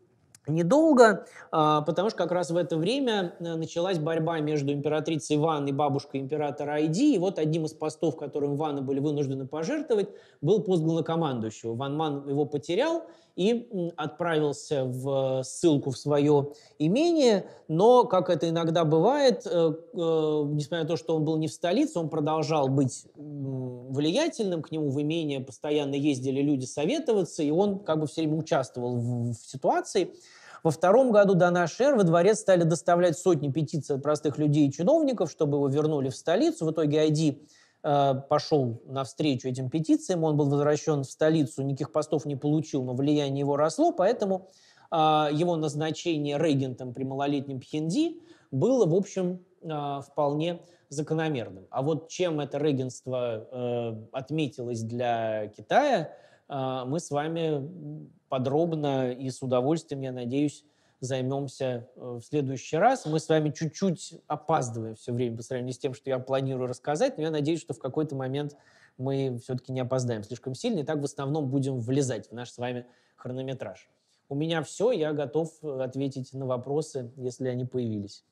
недолго, а, потому что как раз в это время э, началась борьба между императрицей Иван и бабушкой императора Айди. И вот одним из постов, которым Ивана были вынуждены пожертвовать, был пост главнокомандующего. Ван Ман его потерял и отправился в э, ссылку в свое имение. Но, как это иногда бывает, э, несмотря на то, что он был не в столице, он продолжал быть влиятельным. К нему в имение постоянно ездили люди советоваться, и он как бы все время участвовал в, в ситуации. Во втором году до нашей эры во дворец стали доставлять сотни петиций от простых людей и чиновников, чтобы его вернули в столицу. В итоге Айди э, пошел навстречу этим петициям, он был возвращен в столицу, никаких постов не получил, но влияние его росло, поэтому э, его назначение регентом при малолетнем Пхенди было, в общем, э, вполне закономерным. А вот чем это регентство э, отметилось для Китая – а, мы с вами подробно и с удовольствием, я надеюсь, займемся э, в следующий раз. Мы с вами чуть-чуть опаздываем все время по сравнению с тем, что я планирую рассказать, но я надеюсь, что в какой-то момент мы все-таки не опоздаем слишком сильно, и так в основном будем влезать в наш с вами хронометраж. У меня все, я готов ответить на вопросы, если они появились.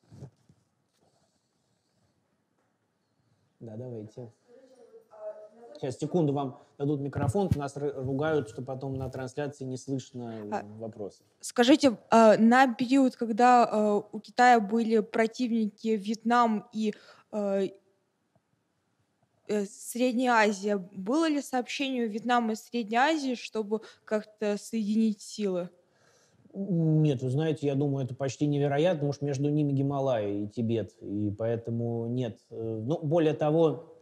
Да, давайте. Сейчас, секунду, вам дадут микрофон. Нас ругают, что потом на трансляции не слышно э, а, вопросы. Скажите, э, на период, когда э, у Китая были противники Вьетнам и Средняя Азия, было ли сообщение Вьетнама и Средней Азии, чтобы как-то соединить силы? Нет, вы знаете, я думаю, это почти невероятно, потому что между ними Гималай и Тибет, и поэтому нет. Ну, более того,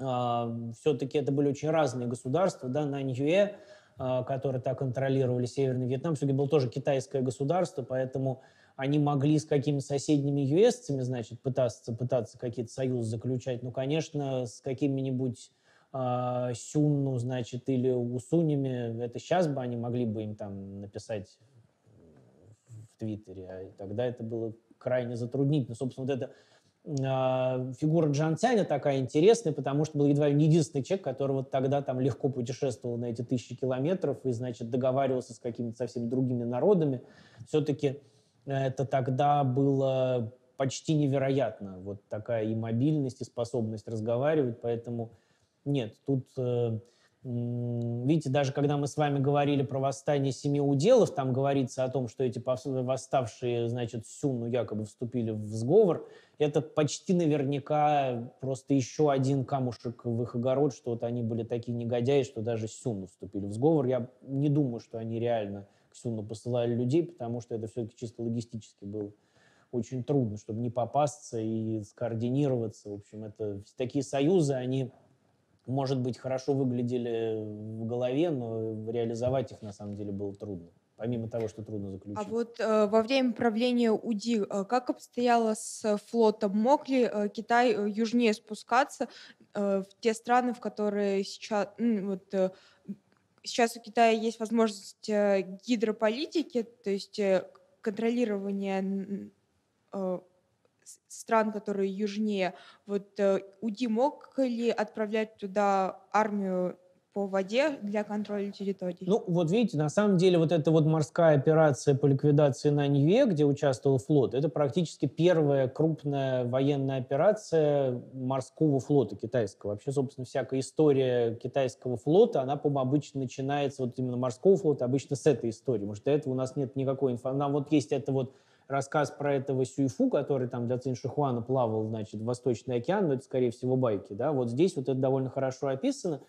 а, все-таки это были очень разные государства, да, на Ньюэ, а, которые так контролировали Северный Вьетнам, все-таки было тоже китайское государство, поэтому они могли с какими-то соседними юэсцами, значит, пытаться, пытаться какие-то союзы заключать. Ну, конечно, с какими-нибудь э, Сюнну, значит, или Усунями, это сейчас бы они могли бы им там написать в Твиттере, а тогда это было крайне затруднительно. Собственно, вот это а, фигура Джан Цяня такая интересная, потому что был едва ли не единственный человек, который вот тогда там легко путешествовал на эти тысячи километров и, значит, договаривался с какими-то совсем другими народами. Все-таки э, это тогда было почти невероятно. Вот такая и мобильность, и способность разговаривать. Поэтому нет, тут э, Видите, даже когда мы с вами говорили про восстание семи уделов, там говорится о том, что эти восставшие, значит, Сюну якобы вступили в сговор. Это почти наверняка просто еще один камушек в их огород, что вот они были такие негодяи, что даже Сюну вступили в сговор. Я не думаю, что они реально к Сюну посылали людей, потому что это все-таки чисто логистически было очень трудно, чтобы не попасться и скоординироваться. В общем, это такие союзы, они может быть, хорошо выглядели э, в голове, но э, реализовать их на самом деле было трудно. Помимо того, что трудно а заключить. А вот э, во время правления УДИ э, как обстояло с э, флотом? Мог ли э, Китай э, южнее спускаться э, в те страны, в которые сейчас э, вот, э, сейчас у Китая есть возможность э, гидрополитики, то есть э, контролирования э, стран, которые южнее, вот э, УДИ мог ли отправлять туда армию по воде для контроля территории. Ну, вот видите, на самом деле вот эта вот морская операция по ликвидации на Неве, где участвовал флот, это практически первая крупная военная операция морского флота китайского. Вообще, собственно, всякая история китайского флота, она, по-моему, обычно начинается вот именно морского флота, обычно с этой истории, потому что до этого у нас нет никакой информации. Нам вот есть это вот рассказ про этого Сюйфу, который там для Циншихуана плавал, значит, в Восточный океан, но это, скорее всего, байки, да, вот здесь вот это довольно хорошо описано,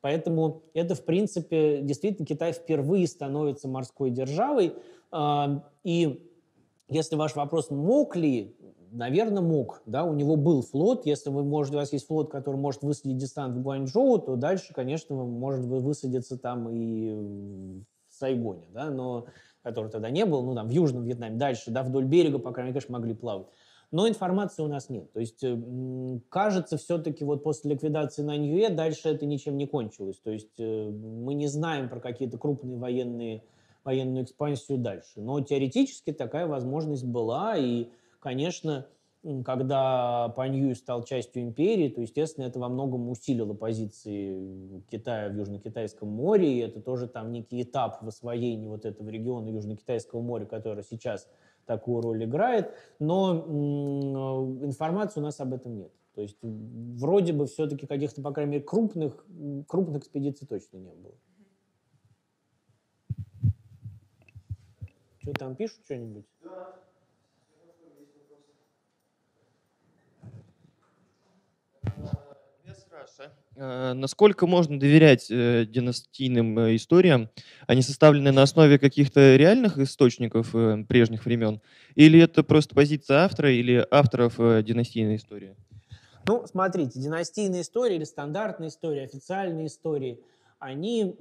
поэтому это, в принципе, действительно Китай впервые становится морской державой, а, и если ваш вопрос, мог ли, наверное, мог, да, у него был флот, если вы можете, у вас есть флот, который может высадить десант в Гуанчжоу, то дальше, конечно, может высадиться там и в Сайгоне, да, но который тогда не был, ну, там, в Южном Вьетнаме, дальше, да, вдоль берега, по крайней мере, конечно, могли плавать. Но информации у нас нет. То есть, э, кажется, все-таки вот после ликвидации Наньюэ дальше это ничем не кончилось. То есть, э, мы не знаем про какие-то крупные военные, военную экспансию дальше. Но теоретически такая возможность была, и, конечно, когда Пань стал частью империи, то, естественно, это во многом усилило позиции Китая в Южно-Китайском море, и это тоже там некий этап в освоении вот этого региона Южно-Китайского моря, который сейчас такую роль играет, но информации у нас об этом нет. То есть вроде бы все-таки каких-то, по крайней мере, крупных, крупных экспедиций точно не было. Что там пишут что-нибудь? Да. Э, насколько можно доверять э, династийным э, историям? Они составлены на основе каких-то реальных источников прежних времен? Или это просто позиция автора или авторов династийной истории? Ну, смотрите, династийные истории или стандартные истории, официальные истории, они,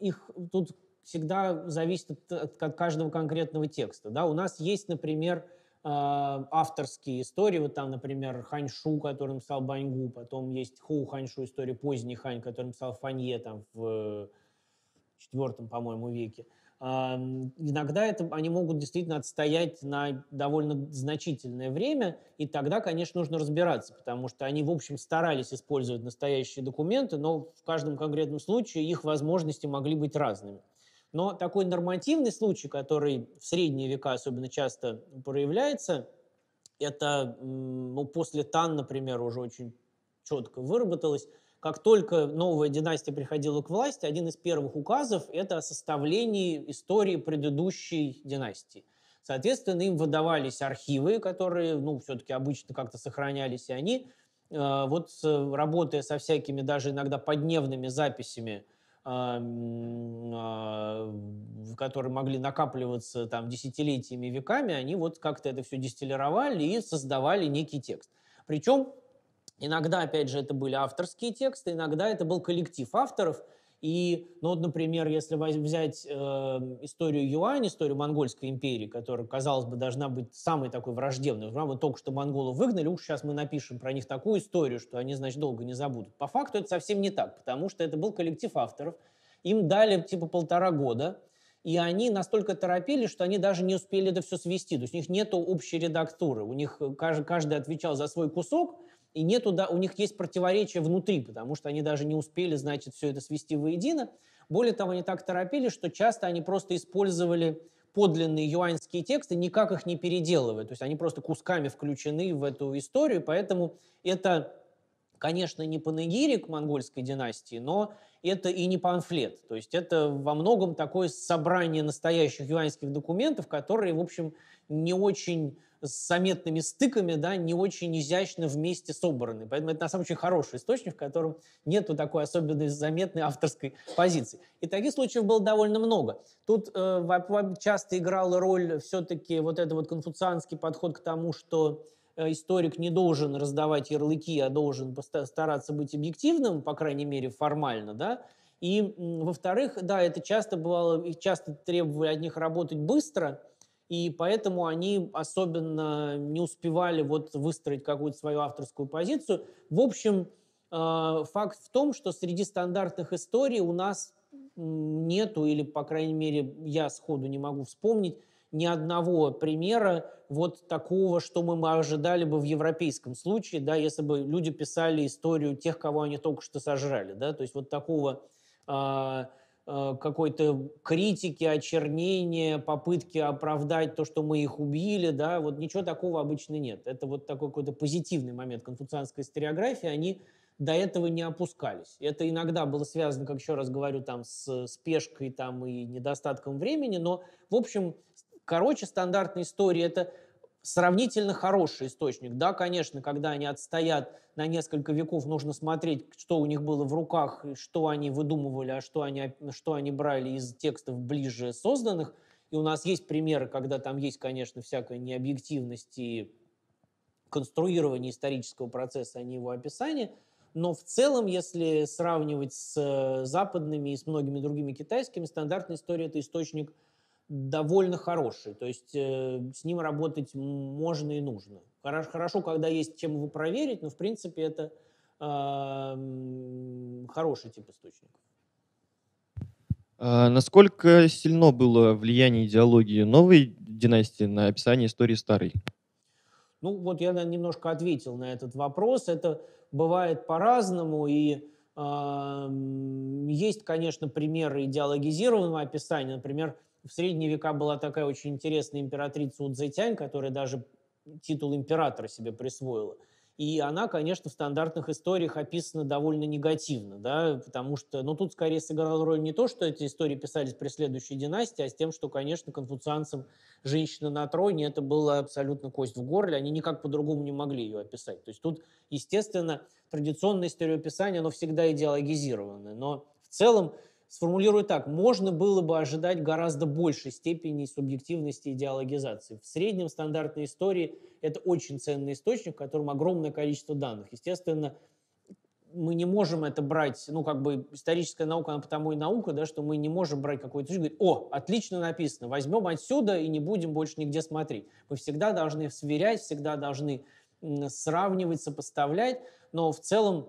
их тут всегда зависит от каждого конкретного текста. Да? У нас есть, например, а, авторские истории. Вот там, например, Хань Шу, который написал Баньгу, потом есть Ху Шу история поздний Хань, который написал Фанье там в четвертом, по-моему, веке. А, иногда это, они могут действительно отстоять на довольно значительное время, и тогда, конечно, нужно разбираться, потому что они, в общем, старались использовать настоящие документы, но в каждом конкретном случае их возможности могли быть разными. Но такой нормативный случай, который в средние века особенно часто проявляется, это ну, после Тан, например, уже очень четко выработалось. Как только новая династия приходила к власти, один из первых указов – это о составлении истории предыдущей династии. Соответственно, им выдавались архивы, которые, ну, все-таки обычно как-то сохранялись, и они, э, вот э, работая со всякими даже иногда подневными записями а, а, которые могли накапливаться там десятилетиями, веками, они вот как-то это все дистиллировали и создавали некий текст. Причем иногда, опять же, это были авторские тексты, иногда это был коллектив авторов – и, ну вот, например, если взять э, историю Юань, историю Монгольской империи, которая, казалось бы, должна быть самой такой враждебной. вот только что монголов выгнали, уж сейчас мы напишем про них такую историю, что они, значит, долго не забудут. По факту это совсем не так, потому что это был коллектив авторов. Им дали типа полтора года, и они настолько торопились, что они даже не успели это все свести. То есть у них нет общей редактуры. У них э, каждый отвечал за свой кусок, и нету, да, у них есть противоречия внутри, потому что они даже не успели, значит, все это свести воедино. Более того, они так торопились, что часто они просто использовали подлинные юаньские тексты, никак их не переделывая. То есть они просто кусками включены в эту историю, поэтому это, конечно, не панегирик монгольской династии, но это и не памфлет. То есть это во многом такое собрание настоящих юаньских документов, которые, в общем, не очень с заметными стыками, да, не очень изящно вместе собраны. Поэтому это, на самом деле, очень хороший источник, в котором нету такой особенной заметной авторской позиции. И таких случаев было довольно много. Тут э, часто играла роль все-таки вот этот вот конфуцианский подход к тому, что э, историк не должен раздавать ярлыки, а должен стараться быть объективным, по крайней мере, формально, да, и, во-вторых, да, это часто бывало, их часто требовали от них работать быстро – и поэтому они особенно не успевали вот выстроить какую-то свою авторскую позицию. В общем, а, факт в том, что среди стандартных историй у нас нету, или, по крайней мере, я сходу не могу вспомнить, ни одного примера вот такого, что мы ожидали бы в европейском случае, да, если бы люди писали историю тех, кого они только что сожрали, да, то есть вот такого э, Э, какой-то критики, очернения, попытки оправдать то, что мы их убили, да, вот ничего такого обычно нет. Это вот такой какой-то позитивный момент конфуцианской историографии, они до этого не опускались. Это иногда было связано, как еще раз говорю, там, с спешкой там, и недостатком времени, но, в общем, короче, стандартная история – это сравнительно хороший источник. Да, конечно, когда они отстоят на несколько веков, нужно смотреть, что у них было в руках, что они выдумывали, а что они, что они брали из текстов ближе созданных. И у нас есть примеры, когда там есть, конечно, всякая необъективность и конструирование исторического процесса, а не его описание. Но в целом, если сравнивать с э, западными и с многими другими китайскими, стандартная история – это источник – довольно хороший. То есть э, с ним работать можно и нужно. Хорошо, хорошо, когда есть чем его проверить, но в принципе это э, хороший тип источников. А насколько сильно было влияние идеологии новой династии на описание истории старой? Ну вот я немножко ответил на этот вопрос. Это бывает по-разному и э, есть, конечно, примеры идеологизированного описания. Например, в средние века была такая очень интересная императрица Удзетянь, которая даже титул императора себе присвоила. И она, конечно, в стандартных историях описана довольно негативно, да, потому что, ну, тут скорее сыграл роль не то, что эти истории писались при следующей династии, а с тем, что, конечно, конфуцианцам женщина на троне, это была абсолютно кость в горле, они никак по-другому не могли ее описать. То есть тут, естественно, традиционное историописание, оно всегда идеологизировано, но в целом сформулирую так, можно было бы ожидать гораздо большей степени субъективности идеологизации. В среднем стандартной истории это очень ценный источник, в котором огромное количество данных. Естественно, мы не можем это брать, ну, как бы историческая наука, она потому и наука, да, что мы не можем брать какой-то и говорить, о, отлично написано, возьмем отсюда и не будем больше нигде смотреть. Мы всегда должны сверять, всегда должны сравнивать, сопоставлять, но в целом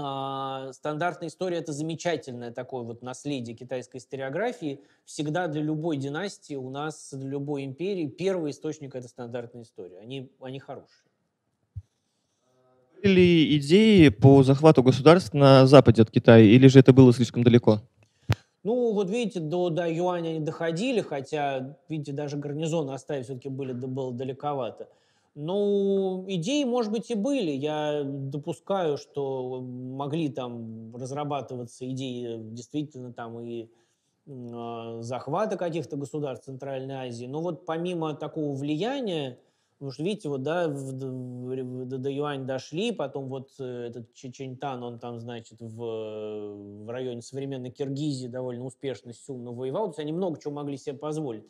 а, стандартная история – это замечательное такое вот наследие китайской историографии. Всегда для любой династии у нас, для любой империи, первый источник – это стандартная история. Они, они хорошие. Были ли идеи по захвату государств на западе от Китая, или же это было слишком далеко? Ну, вот видите, до, до юаня они доходили, хотя, видите, даже гарнизоны оставить все-таки были, было далековато. Ну, идеи, может быть, и были. Я допускаю, что могли там разрабатываться идеи действительно там и э, захвата каких-то государств Центральной Азии. Но вот помимо такого влияния, потому что, видите, вот, да, в, в, в, до Юань дошли, потом вот э, этот Чечентан, он там, значит, в, в районе современной Киргизии довольно успешно, сумно воевал, то есть они много чего могли себе позволить.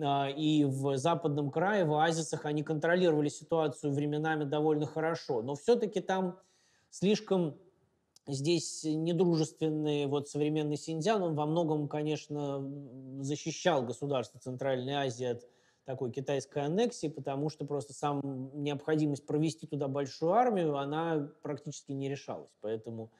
А, и в западном крае, в оазисах они контролировали ситуацию временами довольно хорошо. Но все-таки там слишком здесь недружественный вот современный Синьцзян, он во многом, конечно, защищал государство Центральной Азии от такой китайской аннексии, потому что просто сам необходимость провести туда большую армию, она практически не решалась. Поэтому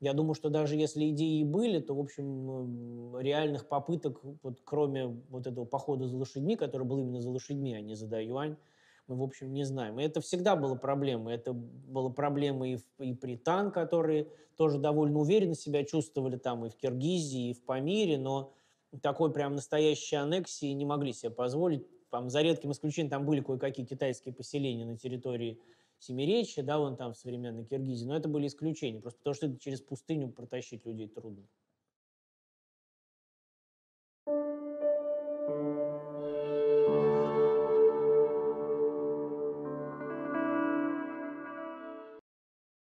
я думаю, что даже если идеи и были, то, в общем, реальных попыток, вот, кроме вот этого похода за лошадьми, который был именно за лошадьми, а не за Даюань, мы, в общем, не знаем. И это всегда было проблемой. Это было проблемой и, в, и при Тан, которые тоже довольно уверенно себя чувствовали там и в Киргизии, и в Памире, но такой прям настоящей аннексии не могли себе позволить. Там, за редким исключением там были кое-какие китайские поселения на территории Семиречья, да, вон там в современной Киргизии, но это были исключения, просто потому что через пустыню протащить людей трудно.